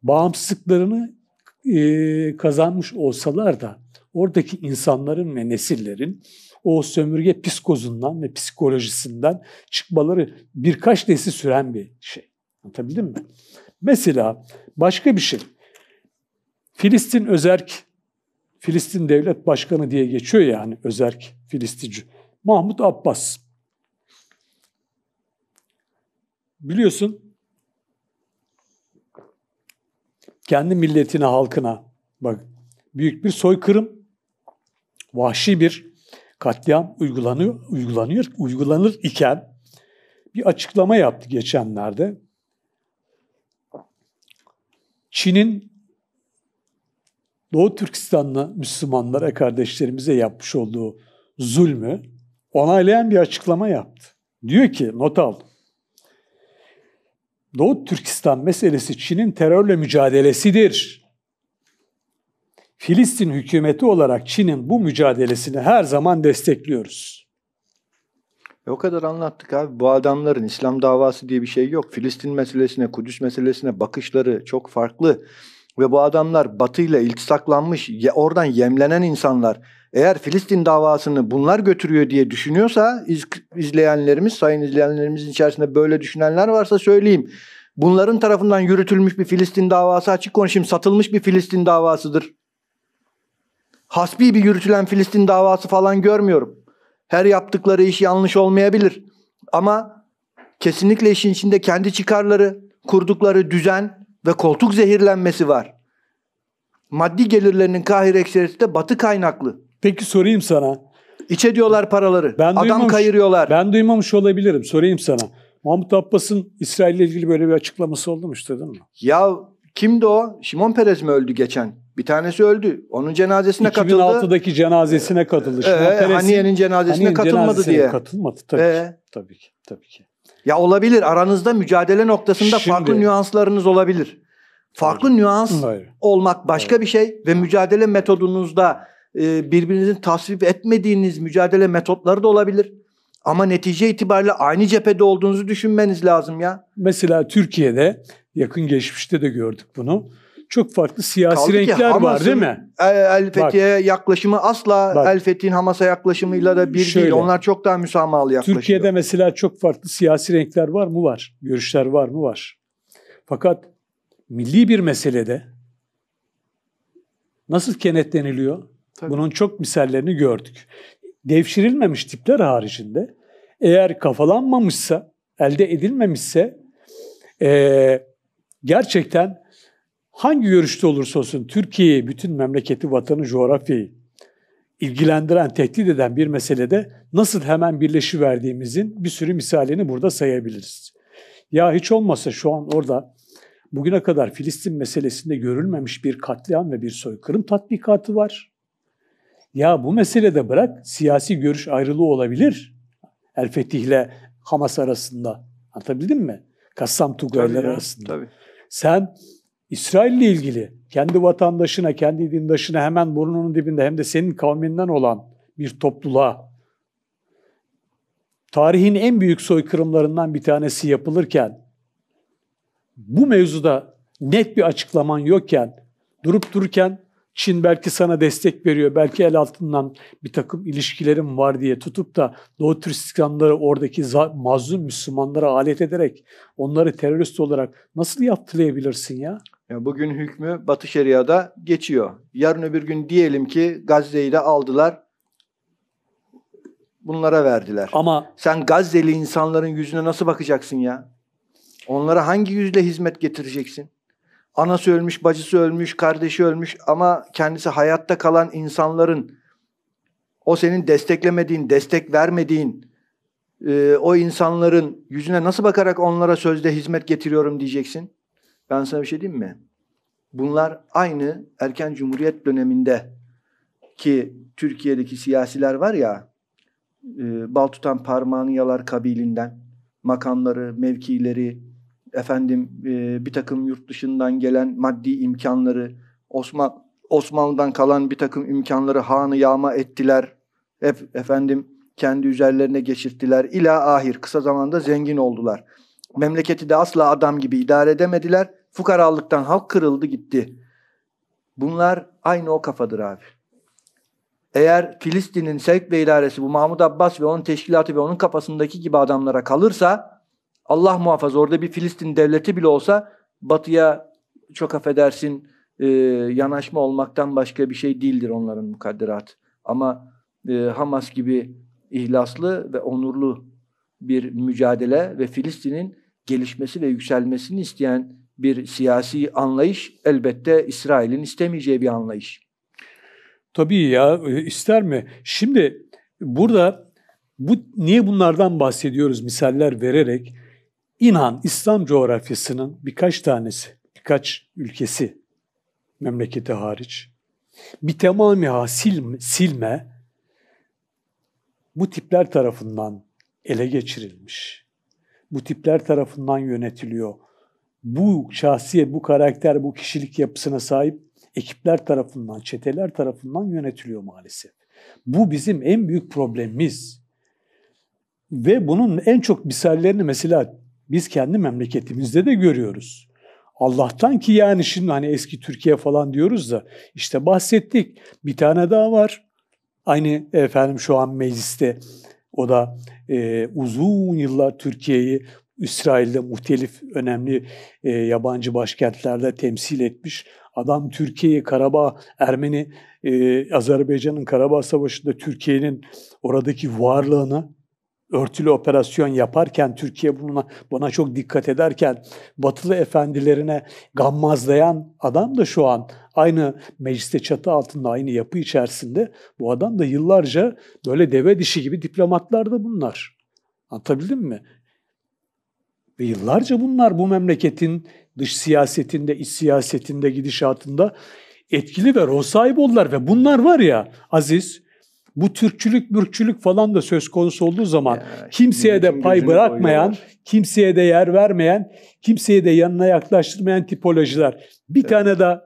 bağımsızlıklarını e, kazanmış olsalar da oradaki insanların ve nesillerin o sömürge psikozundan ve psikolojisinden çıkmaları birkaç nesil süren bir şey. Anlatabildim mi? Mesela başka bir şey. Filistin özerk, Filistin devlet başkanı diye geçiyor yani özerk Filistici Mahmut Abbas. Biliyorsun kendi milletine, halkına bak büyük bir soykırım, vahşi bir katliam uygulanıyor, uygulanıyor, uygulanır iken bir açıklama yaptı geçenlerde. Çin'in Doğu Türkistanlı Müslümanlara e kardeşlerimize yapmış olduğu zulmü onaylayan bir açıklama yaptı. Diyor ki not aldım. Doğu Türkistan meselesi Çin'in terörle mücadelesidir. Filistin hükümeti olarak Çin'in bu mücadelesini her zaman destekliyoruz. E o kadar anlattık abi. Bu adamların İslam davası diye bir şey yok. Filistin meselesine, Kudüs meselesine bakışları çok farklı. Ve bu adamlar batıyla iltisaklanmış, oradan yemlenen insanlar eğer Filistin davasını bunlar götürüyor diye düşünüyorsa iz, izleyenlerimiz, sayın izleyenlerimizin içerisinde böyle düşünenler varsa söyleyeyim. Bunların tarafından yürütülmüş bir Filistin davası açık konuşayım satılmış bir Filistin davasıdır. Hasbi bir yürütülen Filistin davası falan görmüyorum. Her yaptıkları iş yanlış olmayabilir. Ama kesinlikle işin içinde kendi çıkarları, kurdukları düzen ve koltuk zehirlenmesi var. Maddi gelirlerinin kahir ekserisi de batı kaynaklı. Peki sorayım sana. İç ediyorlar paraları. Ben Adam duymamış, kayırıyorlar. Ben duymamış olabilirim. Sorayım sana. Mahmut Abbas'ın İsrail ile ilgili böyle bir açıklaması oldu mu işte değil mi? Ya kimdi o? Şimon Peres mi öldü geçen? Bir tanesi öldü. Onun cenazesine 2006'daki katıldı. 2006'daki cenazesine katıldı. Ee, Şimon e, Peres'in Haniye'nin cenazesine Haniye'nin katılmadı cenazesine diye. katılmadı tabii ee, ki. Tabii ki. Tabii ki. Ya olabilir. Aranızda mücadele noktasında Şimdi, farklı nüanslarınız olabilir. Farklı hayır. nüans hayır. olmak başka hayır. bir şey ve mücadele metodunuzda e, birbirinizin tasvip etmediğiniz mücadele metotları da olabilir. Ama netice itibariyle aynı cephede olduğunuzu düşünmeniz lazım ya. Mesela Türkiye'de yakın geçmişte de gördük bunu. Çok farklı siyasi Kaldı renkler ki, var değil mi? El Fethi'ye yaklaşımı asla El Fethi'nin Hamas'a yaklaşımıyla da bir şöyle, değil. Onlar çok daha müsamahalı yaklaşıyor. Türkiye'de mesela çok farklı siyasi renkler var mı? Var. Görüşler var mı? Var. Fakat milli bir meselede nasıl kenetleniliyor? Tabii. Bunun çok misallerini gördük. Devşirilmemiş tipler haricinde eğer kafalanmamışsa, elde edilmemişse e, gerçekten hangi görüşte olursa olsun Türkiye'yi, bütün memleketi, vatanı, coğrafyayı ilgilendiren, tehdit eden bir meselede nasıl hemen birleşi verdiğimizin bir sürü misalini burada sayabiliriz. Ya hiç olmasa şu an orada bugüne kadar Filistin meselesinde görülmemiş bir katliam ve bir soykırım tatbikatı var. Ya bu meselede bırak siyasi görüş ayrılığı olabilir. El ile Hamas arasında. Anlatabildim mi? Kassam Tugaylar arasında. Tabii. Sen ile ilgili kendi vatandaşına, kendi dindaşına hemen burnunun dibinde hem de senin kavminden olan bir topluluğa tarihin en büyük soykırımlarından bir tanesi yapılırken bu mevzuda net bir açıklaman yokken durup dururken Çin belki sana destek veriyor, belki el altından bir takım ilişkilerim var diye tutup da Doğu Türkistanları oradaki mazlum Müslümanlara alet ederek onları terörist olarak nasıl yaptılayabilirsin ya? Yani bugün hükmü Batı Şeria'da geçiyor. Yarın öbür gün diyelim ki Gazze'yi de aldılar, bunlara verdiler. Ama sen Gazze'li insanların yüzüne nasıl bakacaksın ya? Onlara hangi yüzle hizmet getireceksin? Anası ölmüş, bacısı ölmüş, kardeşi ölmüş ama kendisi hayatta kalan insanların o senin desteklemediğin, destek vermediğin e, o insanların yüzüne nasıl bakarak onlara sözde hizmet getiriyorum diyeceksin. Ben sana bir şey diyeyim mi? Bunlar aynı erken cumhuriyet döneminde ki Türkiye'deki siyasiler var ya e, bal tutan parmağını yalar kabilinden makamları, mevkileri, efendim e, bir takım yurt dışından gelen maddi imkanları, Osman Osmanlı'dan kalan bir takım imkanları hanı yağma ettiler. Hep efendim kendi üzerlerine geçirttiler. İla ahir kısa zamanda zengin oldular. Memleketi de asla adam gibi idare edemediler. Fukaralıktan halk kırıldı gitti. Bunlar aynı o kafadır abi. Eğer Filistin'in sevk ve idaresi bu Mahmud Abbas ve onun teşkilatı ve onun kafasındaki gibi adamlara kalırsa Allah muhafaza orada bir Filistin devleti bile olsa batıya çok affedersin e, yanaşma olmaktan başka bir şey değildir onların mukadderat. Ama e, Hamas gibi ihlaslı ve onurlu bir mücadele ve Filistin'in gelişmesi ve yükselmesini isteyen bir siyasi anlayış elbette İsrail'in istemeyeceği bir anlayış. Tabii ya e, ister mi? Şimdi burada bu niye bunlardan bahsediyoruz misaller vererek? İnan İslam coğrafyasının birkaç tanesi, birkaç ülkesi memleketi hariç bir tamamiha silme, silme bu tipler tarafından ele geçirilmiş. Bu tipler tarafından yönetiliyor. Bu şahsiyet, bu karakter, bu kişilik yapısına sahip ekipler tarafından, çeteler tarafından yönetiliyor maalesef. Bu bizim en büyük problemimiz. Ve bunun en çok misallerini mesela biz kendi memleketimizde de görüyoruz. Allah'tan ki yani şimdi hani eski Türkiye falan diyoruz da işte bahsettik. Bir tane daha var. Aynı efendim şu an mecliste o da e, uzun yıllar Türkiye'yi İsrail'de muhtelif önemli e, yabancı başkentlerde temsil etmiş. Adam Türkiye'yi Karabağ, Ermeni, e, Azerbaycan'ın Karabağ Savaşı'nda Türkiye'nin oradaki varlığını örtülü operasyon yaparken Türkiye buna, buna çok dikkat ederken batılı efendilerine gammazlayan adam da şu an aynı mecliste çatı altında aynı yapı içerisinde bu adam da yıllarca böyle deve dişi gibi diplomatlar da bunlar. Anlatabildim mi? Ve yıllarca bunlar bu memleketin dış siyasetinde, iç siyasetinde, gidişatında etkili ve rol sahibi oldular. Ve bunlar var ya Aziz, bu Türkçülük, mürkçülük falan da söz konusu olduğu zaman ya, kimseye de pay bırakmayan, koyuyorlar. kimseye de yer vermeyen, kimseye de yanına yaklaştırmayan tipolojiler. Bir evet. tane daha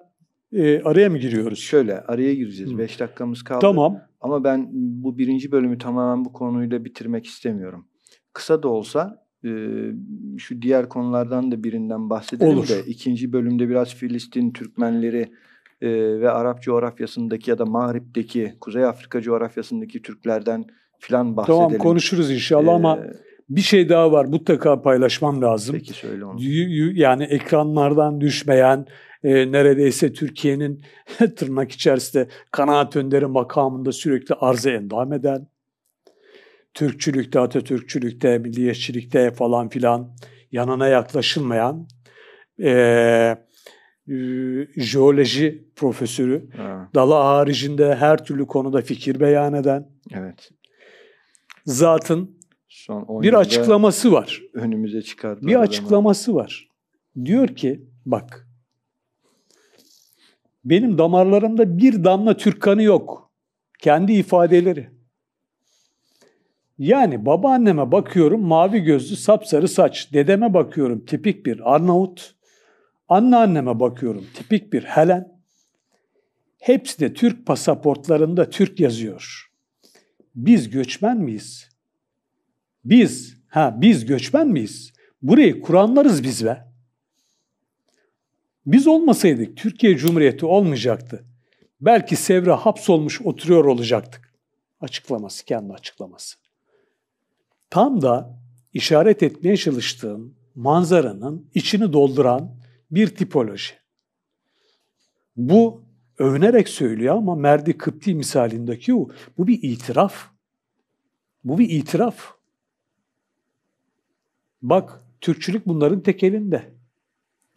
e, araya mı giriyoruz? Şöyle araya gireceğiz. Hı. Beş dakikamız kaldı. Tamam. Ama ben bu birinci bölümü tamamen bu konuyla bitirmek istemiyorum. Kısa da olsa e, şu diğer konulardan da birinden bahsedelim Olur. de ikinci bölümde biraz Filistin Türkmenleri e, ve Arap coğrafyasındaki ya da Mağrip'teki, Kuzey Afrika coğrafyasındaki Türklerden filan bahsedelim. Tamam konuşuruz inşallah ee, ama bir şey daha var mutlaka paylaşmam lazım. Peki söyle onu. Yani ekranlardan düşmeyen e, neredeyse Türkiye'nin tırnak içerisinde kanaat önderi makamında sürekli arza endam eden, Türkçülükte, Atatürkçülükte, milliyetçilikte falan filan yanına yaklaşılmayan, e, e, jeoloji profesörü. Ha. Dalı haricinde her türlü konuda fikir beyan eden. Evet. Zatın Son bir açıklaması var. Önümüze çıkardı. Bir açıklaması ama. var. Diyor ki bak benim damarlarımda bir damla Türk kanı yok. Kendi ifadeleri. Yani babaanneme bakıyorum mavi gözlü sapsarı saç. Dedeme bakıyorum tipik bir Arnavut. Anneanneme bakıyorum tipik bir Helen. Hepsi de Türk pasaportlarında Türk yazıyor. Biz göçmen miyiz? Biz, ha biz göçmen miyiz? Burayı kuranlarız biz be. Biz olmasaydık Türkiye Cumhuriyeti olmayacaktı. Belki Sevre hapsolmuş oturuyor olacaktık. Açıklaması, kendi açıklaması. Tam da işaret etmeye çalıştığım manzaranın içini dolduran bir tipoloji. Bu övünerek söylüyor ama Merdi Kıpti misalindeki o. Bu bir itiraf. Bu bir itiraf. Bak Türkçülük bunların tekelinde.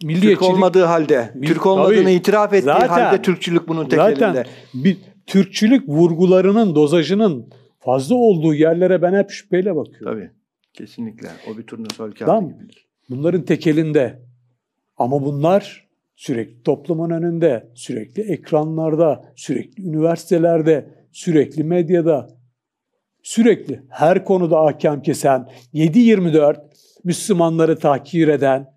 Milliyetçilik, Türk olmadığı halde, mil, Türk olmadığını tabii, itiraf ettiği zaten, halde Türkçülük bunun tekelinde. zaten Bir, Türkçülük vurgularının, dozajının fazla olduğu yerlere ben hep şüpheyle bakıyorum. Tabii, kesinlikle. O bir turnusol kağıdı tamam. gibidir. Bunların tekelinde. Ama bunlar sürekli toplumun önünde, sürekli ekranlarda, sürekli üniversitelerde, sürekli medyada, sürekli her konuda ahkam kesen, 7-24 Müslümanları tahkir eden,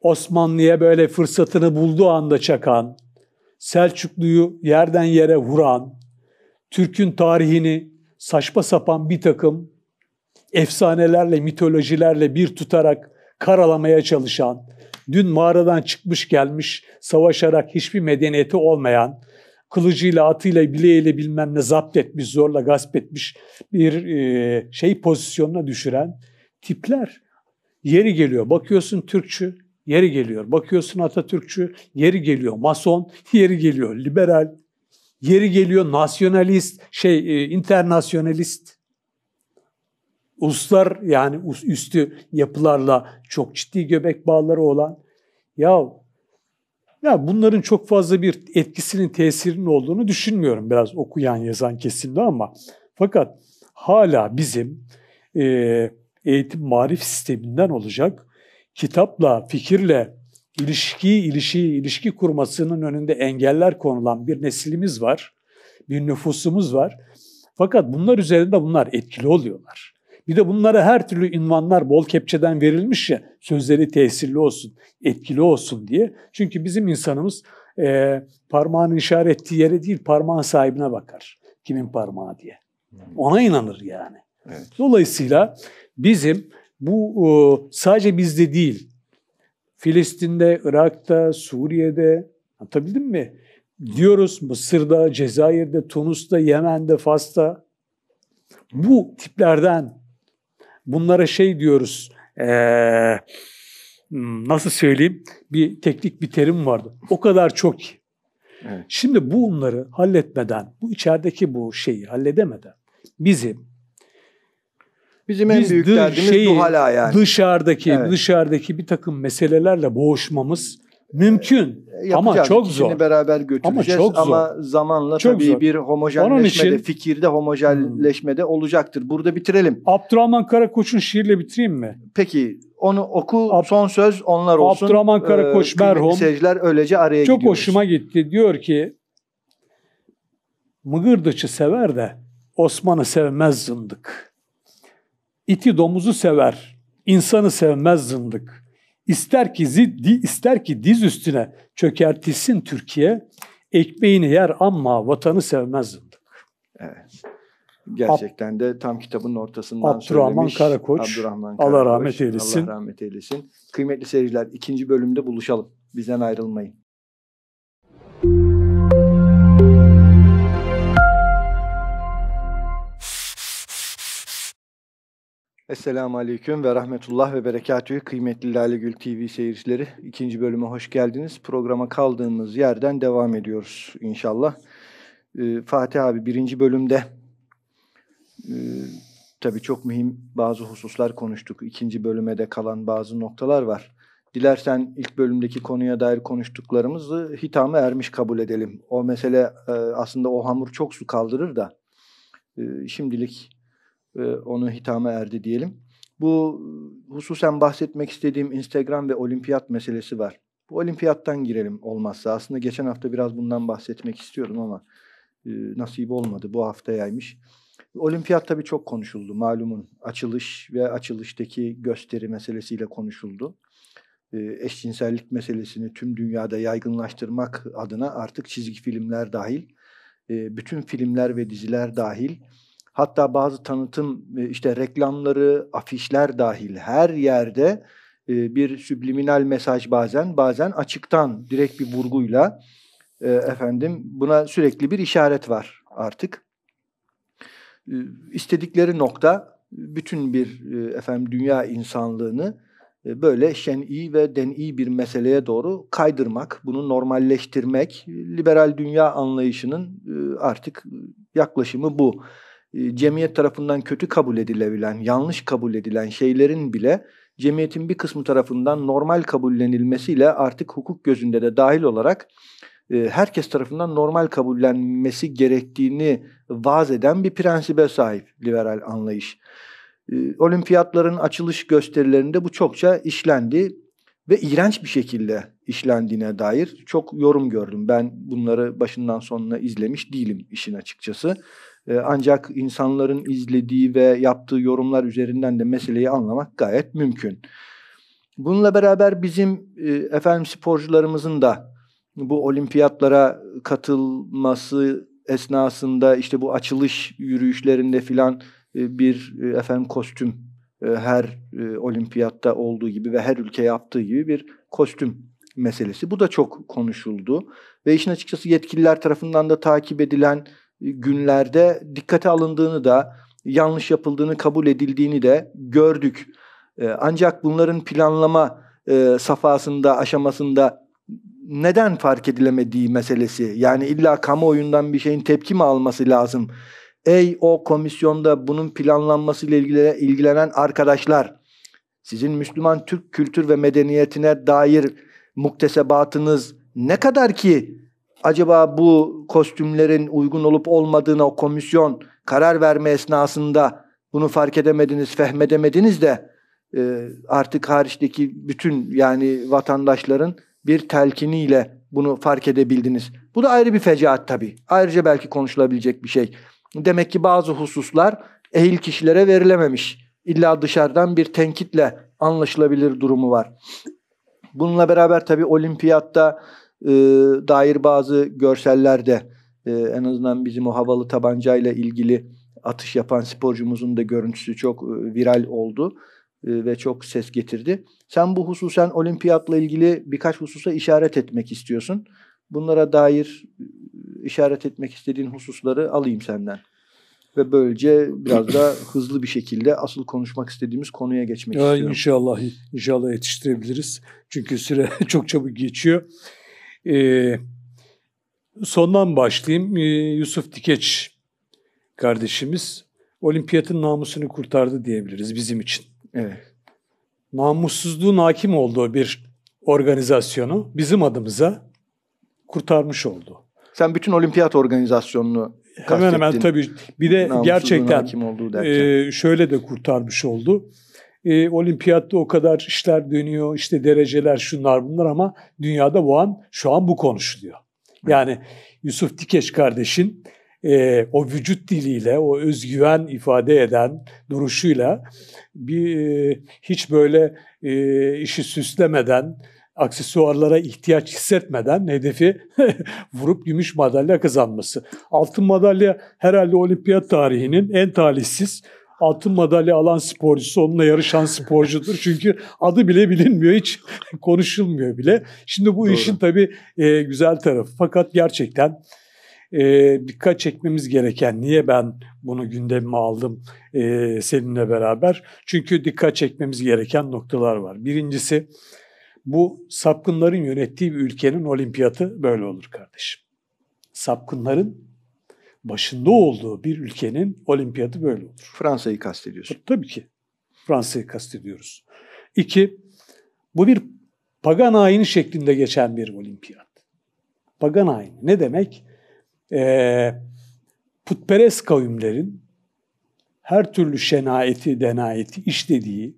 Osmanlı'ya böyle fırsatını bulduğu anda çakan, Selçuklu'yu yerden yere vuran, Türk'ün tarihini saçma sapan bir takım efsanelerle, mitolojilerle bir tutarak karalamaya çalışan, dün mağaradan çıkmış gelmiş, savaşarak hiçbir medeniyeti olmayan, kılıcıyla, atıyla, bileğiyle bilmem ne zapt etmiş, zorla gasp etmiş bir e, şey pozisyonuna düşüren tipler. Yeri geliyor, bakıyorsun Türkçü, yeri geliyor. Bakıyorsun Atatürkçü, yeri geliyor. Mason, yeri geliyor. Liberal, yeri geliyor. Nasyonalist, şey, e, internasyonalist uluslar yani üstü yapılarla çok ciddi göbek bağları olan ya ya bunların çok fazla bir etkisinin tesirinin olduğunu düşünmüyorum biraz okuyan yazan kesimde ama fakat hala bizim e, eğitim marif sisteminden olacak kitapla fikirle ilişki ilişki ilişki kurmasının önünde engeller konulan bir neslimiz var bir nüfusumuz var fakat bunlar üzerinde bunlar etkili oluyorlar. Bir de bunlara her türlü invanlar bol kepçeden verilmiş ya sözleri tesirli olsun, etkili olsun diye. Çünkü bizim insanımız e, parmağının işaret yere değil parmağın sahibine bakar. Kimin parmağı diye. Hmm. Ona inanır yani. Evet. Dolayısıyla bizim bu sadece bizde değil, Filistin'de, Irak'ta, Suriye'de, anlatabildim mi? Diyoruz Mısır'da, Cezayir'de, Tunus'ta, Yemen'de, Fas'ta bu tiplerden bunlara şey diyoruz ee, nasıl söyleyeyim bir teknik bir terim vardı. O kadar çok Evet. Şimdi bunları halletmeden, bu içerideki bu şeyi halledemeden bizim bizim en biz büyük derdimiz şeyi, bu yani. Dışarıdaki, evet. dışarıdaki bir takım meselelerle boğuşmamız Mümkün yapacağız. ama çok zor. beraber götüreceğiz ama, çok zor. ama zamanla çok tabii zor. bir homojenleşmede, Onun fikirde homojenleşmede hmm. olacaktır. Burada bitirelim. Abdurrahman Karakoç'un şiirle bitireyim mi? Peki onu oku Ab- son söz onlar olsun. Abdurrahman ee, Karakoç ee, merhum. Seyirciler öylece araya Çok gidiyoruz. hoşuma gitti. Diyor ki Mıgırdıç'ı sever de Osman'ı sevmez zındık. İti domuzu sever, insanı sevmez zındık.'' İster ki, zid, ister ki diz üstüne çökertilsin Türkiye, ekmeğini yer ama vatanı sevmez zındık. Evet. Gerçekten de tam kitabın ortasından Abdurrahman söylemiş. Karakoç, Abdurrahman Karakoç. Allah rahmet eylesin. Allah rahmet eylesin. Kıymetli seyirciler ikinci bölümde buluşalım. Bizden ayrılmayın. Esselamu Aleyküm ve Rahmetullah ve Berekatühü kıymetli Lale Gül TV seyircileri. ikinci bölüme hoş geldiniz. Programa kaldığımız yerden devam ediyoruz inşallah. Ee, Fatih abi birinci bölümde e, tabii çok mühim bazı hususlar konuştuk. İkinci bölüme de kalan bazı noktalar var. Dilersen ilk bölümdeki konuya dair konuştuklarımızı hitamı ermiş kabul edelim. O mesele e, aslında o hamur çok su kaldırır da e, şimdilik e, onu hitama erdi diyelim. Bu hususen bahsetmek istediğim Instagram ve olimpiyat meselesi var. Bu olimpiyattan girelim olmazsa. Aslında geçen hafta biraz bundan bahsetmek istiyordum ama e, nasip olmadı. Bu hafta yaymış. Olimpiyat tabii çok konuşuldu malumun. Açılış ve açılıştaki gösteri meselesiyle konuşuldu. E, eşcinsellik meselesini tüm dünyada yaygınlaştırmak adına artık çizgi filmler dahil, e, bütün filmler ve diziler dahil Hatta bazı tanıtım e, işte reklamları, afişler dahil her yerde e, bir subliminal mesaj bazen bazen açıktan direkt bir vurguyla e, efendim buna sürekli bir işaret var artık. İstedikleri nokta bütün bir efendim dünya insanlığını böyle şen'i ve den'i bir meseleye doğru kaydırmak, bunu normalleştirmek, liberal dünya anlayışının artık yaklaşımı bu. Ee, cemiyet tarafından kötü kabul edilebilen, yanlış kabul edilen şeylerin bile cemiyetin bir kısmı tarafından normal kabullenilmesiyle artık hukuk gözünde de dahil olarak e, herkes tarafından normal kabullenmesi gerektiğini vaz eden bir prensibe sahip liberal anlayış. E, olimpiyatların açılış gösterilerinde bu çokça işlendi ve iğrenç bir şekilde işlendiğine dair çok yorum gördüm. Ben bunları başından sonuna izlemiş değilim işin açıkçası. E, ancak insanların izlediği ve yaptığı yorumlar üzerinden de meseleyi anlamak gayet mümkün. Bununla beraber bizim e, efendim sporcularımızın da bu olimpiyatlara katılması esnasında işte bu açılış yürüyüşlerinde filan e, bir e, efendim kostüm e, her e, olimpiyatta olduğu gibi ve her ülke yaptığı gibi bir kostüm meselesi. Bu da çok konuşuldu ve işin açıkçası yetkililer tarafından da takip edilen günlerde dikkate alındığını da yanlış yapıldığını kabul edildiğini de gördük. E, ancak bunların planlama e, safhasında aşamasında neden fark edilemediği meselesi yani illa kamuoyundan bir şeyin tepki mi alması lazım? Ey o komisyonda bunun planlanmasıyla ilgilenen, ilgilenen arkadaşlar sizin Müslüman Türk kültür ve medeniyetine dair muktesebatınız ne kadar ki acaba bu kostümlerin uygun olup olmadığına o komisyon karar verme esnasında bunu fark edemediniz, fehmedemediniz de e, artık hariçteki bütün yani vatandaşların bir telkiniyle bunu fark edebildiniz. Bu da ayrı bir fecaat tabii. Ayrıca belki konuşulabilecek bir şey. Demek ki bazı hususlar ehil kişilere verilememiş. İlla dışarıdan bir tenkitle anlaşılabilir durumu var. Bununla beraber tabii olimpiyatta e, dair bazı görseller de e, en azından bizim o havalı tabancayla ilgili atış yapan sporcumuzun da görüntüsü çok e, viral oldu e, ve çok ses getirdi. Sen bu hususen olimpiyatla ilgili birkaç hususa işaret etmek istiyorsun. Bunlara dair e, işaret etmek istediğin hususları alayım senden. Ve böylece biraz da hızlı bir şekilde asıl konuşmak istediğimiz konuya geçmek ya istiyorum. İnşallah, inşallah yetiştirebiliriz. Çünkü süre çok çabuk geçiyor. E, sondan başlayayım. E, Yusuf Dikeç kardeşimiz olimpiyatın namusunu kurtardı diyebiliriz bizim için. Evet. Namussuzluğun hakim olduğu bir organizasyonu bizim adımıza kurtarmış oldu. Sen bütün olimpiyat organizasyonunu Hemen hemen tabii. Bir de gerçekten e, şöyle de kurtarmış oldu e, olimpiyatta o kadar işler dönüyor, işte dereceler şunlar bunlar ama dünyada bu an şu an bu konuşuluyor. Yani Yusuf Dikeş kardeşin e, o vücut diliyle, o özgüven ifade eden duruşuyla bir e, hiç böyle e, işi süslemeden, aksesuarlara ihtiyaç hissetmeden hedefi vurup gümüş madalya kazanması. Altın madalya herhalde olimpiyat tarihinin en talihsiz altın madalya alan sporcusu onunla yarışan sporcudur. Çünkü adı bile bilinmiyor, hiç konuşulmuyor bile. Şimdi bu Doğru. işin tabii e, güzel tarafı. Fakat gerçekten e, dikkat çekmemiz gereken niye ben bunu gündemime aldım e, seninle beraber? Çünkü dikkat çekmemiz gereken noktalar var. Birincisi bu sapkınların yönettiği bir ülkenin olimpiyatı böyle olur kardeşim. Sapkınların başında olduğu bir ülkenin olimpiyatı böyle olur. Fransa'yı kastediyorsun. E, tabii ki. Fransa'yı kastediyoruz. İki, bu bir pagan ayini şeklinde geçen bir olimpiyat. Pagan ayini ne demek? Ee, putperest kavimlerin her türlü şenaeti, denayeti işlediği,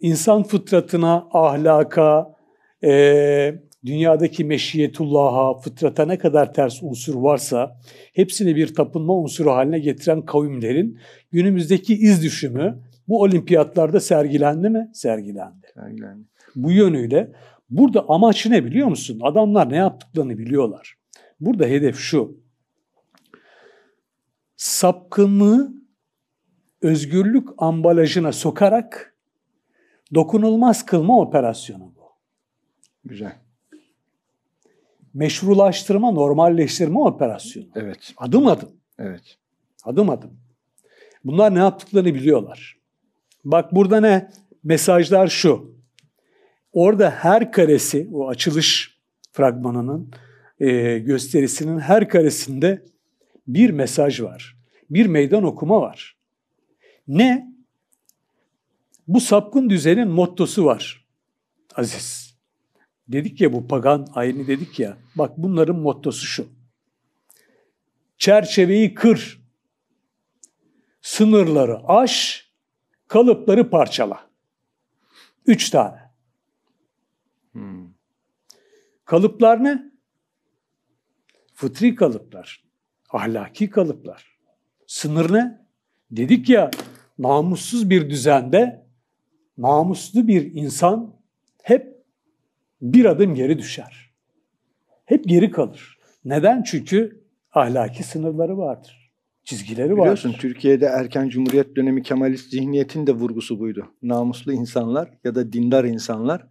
insan fıtratına, ahlaka, e, dünyadaki meşiyetullah'a, fıtrata ne kadar ters unsur varsa hepsini bir tapınma unsuru haline getiren kavimlerin günümüzdeki iz düşümü bu olimpiyatlarda sergilendi mi? Sergilendi. Sergilendi. Bu yönüyle burada amaç ne biliyor musun? Adamlar ne yaptıklarını biliyorlar. Burada hedef şu. Sapkınlığı özgürlük ambalajına sokarak dokunulmaz kılma operasyonu bu. Güzel meşrulaştırma, normalleştirme operasyonu. Evet. Adım adım. Evet. Adım adım. Bunlar ne yaptıklarını biliyorlar. Bak burada ne? Mesajlar şu. Orada her karesi, o açılış fragmanının e, gösterisinin her karesinde bir mesaj var. Bir meydan okuma var. Ne? Bu sapkın düzenin mottosu var. Aziz dedik ya bu pagan ayini dedik ya. Bak bunların mottosu şu. Çerçeveyi kır. Sınırları aş, kalıpları parçala. Üç tane. Hmm. Kalıplar ne? Fıtri kalıplar, ahlaki kalıplar. Sınır ne? Dedik ya namussuz bir düzende namuslu bir insan bir adım geri düşer. Hep geri kalır. Neden? Çünkü ahlaki sınırları vardır. Çizgileri vardır. Biliyorsun Türkiye'de erken cumhuriyet dönemi Kemalist zihniyetin de vurgusu buydu. Namuslu insanlar ya da dindar insanlar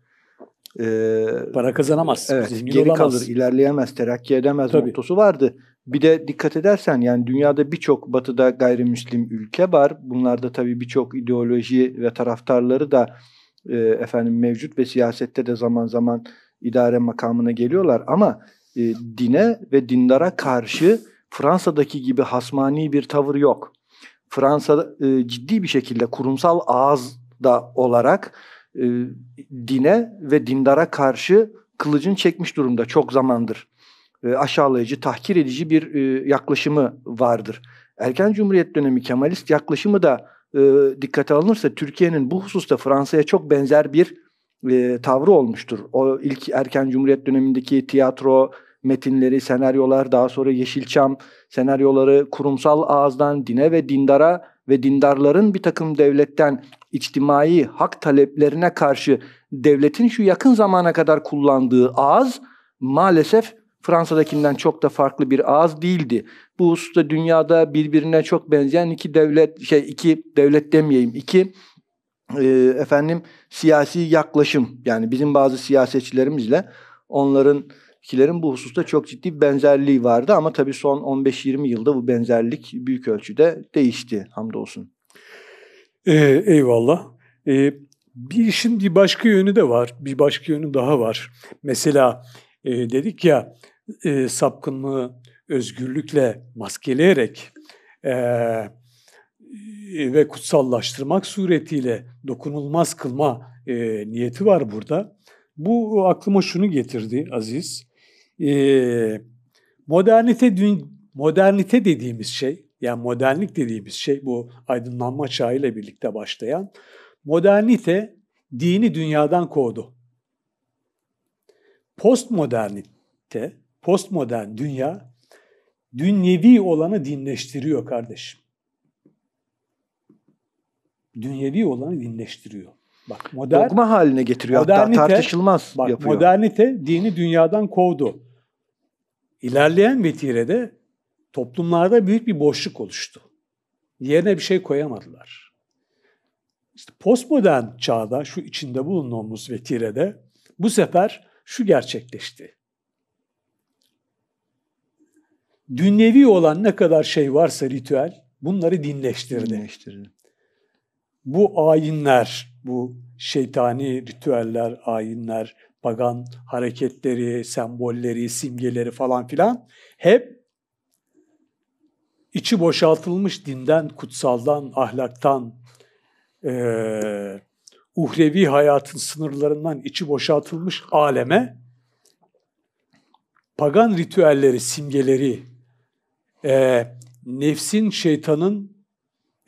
e, para kazanamaz. Evet, geri olamaz. kalır, ilerleyemez, terakki edemez Tabii. mottosu vardı. Bir de dikkat edersen yani dünyada birçok batıda gayrimüslim ülke var. Bunlarda tabii birçok ideoloji ve taraftarları da e, efendim mevcut ve siyasette de zaman zaman idare makamına geliyorlar ama e, dine ve dindara karşı Fransa'daki gibi hasmani bir tavır yok. Fransa e, ciddi bir şekilde kurumsal ağızda olarak e, dine ve dindara karşı kılıcın çekmiş durumda çok zamandır. E, aşağılayıcı, tahkir edici bir e, yaklaşımı vardır. Erken Cumhuriyet dönemi Kemalist yaklaşımı da e, dikkate alınırsa Türkiye'nin bu hususta Fransa'ya çok benzer bir e, tavrı olmuştur. O ilk erken Cumhuriyet dönemindeki tiyatro metinleri, senaryolar, daha sonra Yeşilçam senaryoları kurumsal ağızdan dine ve dindara ve dindarların bir takım devletten içtimai hak taleplerine karşı devletin şu yakın zamana kadar kullandığı ağız maalesef Fransa'dakinden çok da farklı bir ağız değildi. Bu hususta dünyada birbirine çok benzeyen iki devlet şey iki devlet demeyeyim iki e, efendim siyasi yaklaşım yani bizim bazı siyasetçilerimizle onların kilerin bu hususta çok ciddi bir benzerliği vardı ama tabii son 15-20 yılda bu benzerlik büyük ölçüde değişti hamdolsun. Ee, eyvallah. Ee, bir işin bir başka yönü de var. Bir başka yönü daha var. Mesela e, dedik ya e, sapkınlığı özgürlükle maskeleyerek e, e, ve kutsallaştırmak suretiyle dokunulmaz kılma e, niyeti var burada. Bu aklıma şunu getirdi Aziz. E, modernite modernite dediğimiz şey, yani modernlik dediğimiz şey bu aydınlanma çağıyla birlikte başlayan modernite dini dünyadan kovdu. Postmodernite postmodern dünya dünyevi olanı dinleştiriyor kardeşim. Dünyevi olanı dinleştiriyor. Bak modern, Dogma haline getiriyor modernite, hatta tartışılmaz bak, yapıyor. Modernite dini dünyadan kovdu. İlerleyen vetirede toplumlarda büyük bir boşluk oluştu. Yerine bir şey koyamadılar. İşte postmodern çağda şu içinde bulunduğumuz vetirede bu sefer şu gerçekleşti. dünyevi olan ne kadar şey varsa ritüel bunları dinleştirdi. dinleştirdi. Bu ayinler, bu şeytani ritüeller, ayinler, pagan hareketleri, sembolleri, simgeleri falan filan hep içi boşaltılmış dinden, kutsaldan, ahlaktan, e, uhrevi hayatın sınırlarından içi boşaltılmış aleme pagan ritüelleri, simgeleri e, nefsin, şeytanın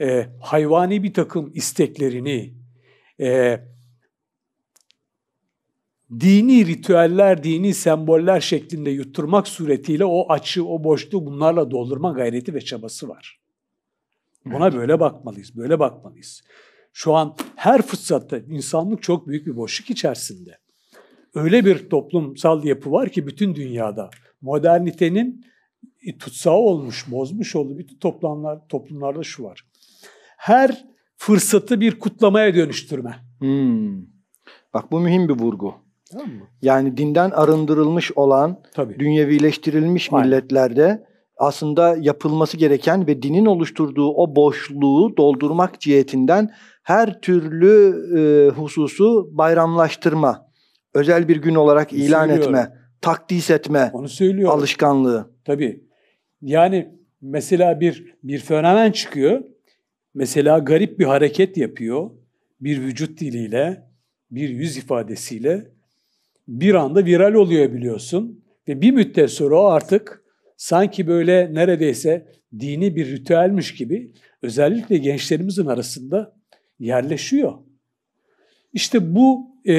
e, hayvani bir takım isteklerini, e, dini ritüeller, dini semboller şeklinde yutturmak suretiyle o açı, o boşluğu bunlarla doldurma gayreti ve çabası var. Buna evet. böyle bakmalıyız, böyle bakmalıyız. Şu an her fırsatta insanlık çok büyük bir boşluk içerisinde. Öyle bir toplumsal yapı var ki bütün dünyada modernitenin e, tutsağı olmuş, bozmuş oldu. Bütün toplumlar toplumlarda şu var. Her fırsatı bir kutlamaya dönüştürme. Hmm. Bak bu mühim bir vurgu. Tamam mı? Yani dinden arındırılmış olan, Tabii. dünyevileştirilmiş Aynen. milletlerde aslında yapılması gereken ve dinin oluşturduğu o boşluğu doldurmak cihetinden her türlü e, hususu bayramlaştırma, özel bir gün olarak ilan etme, takdis etme Onu alışkanlığı. Tabii. Yani mesela bir bir fenomen çıkıyor. Mesela garip bir hareket yapıyor. Bir vücut diliyle, bir yüz ifadesiyle bir anda viral oluyor biliyorsun. Ve bir müddet sonra o artık sanki böyle neredeyse dini bir ritüelmiş gibi özellikle gençlerimizin arasında yerleşiyor. İşte bu e,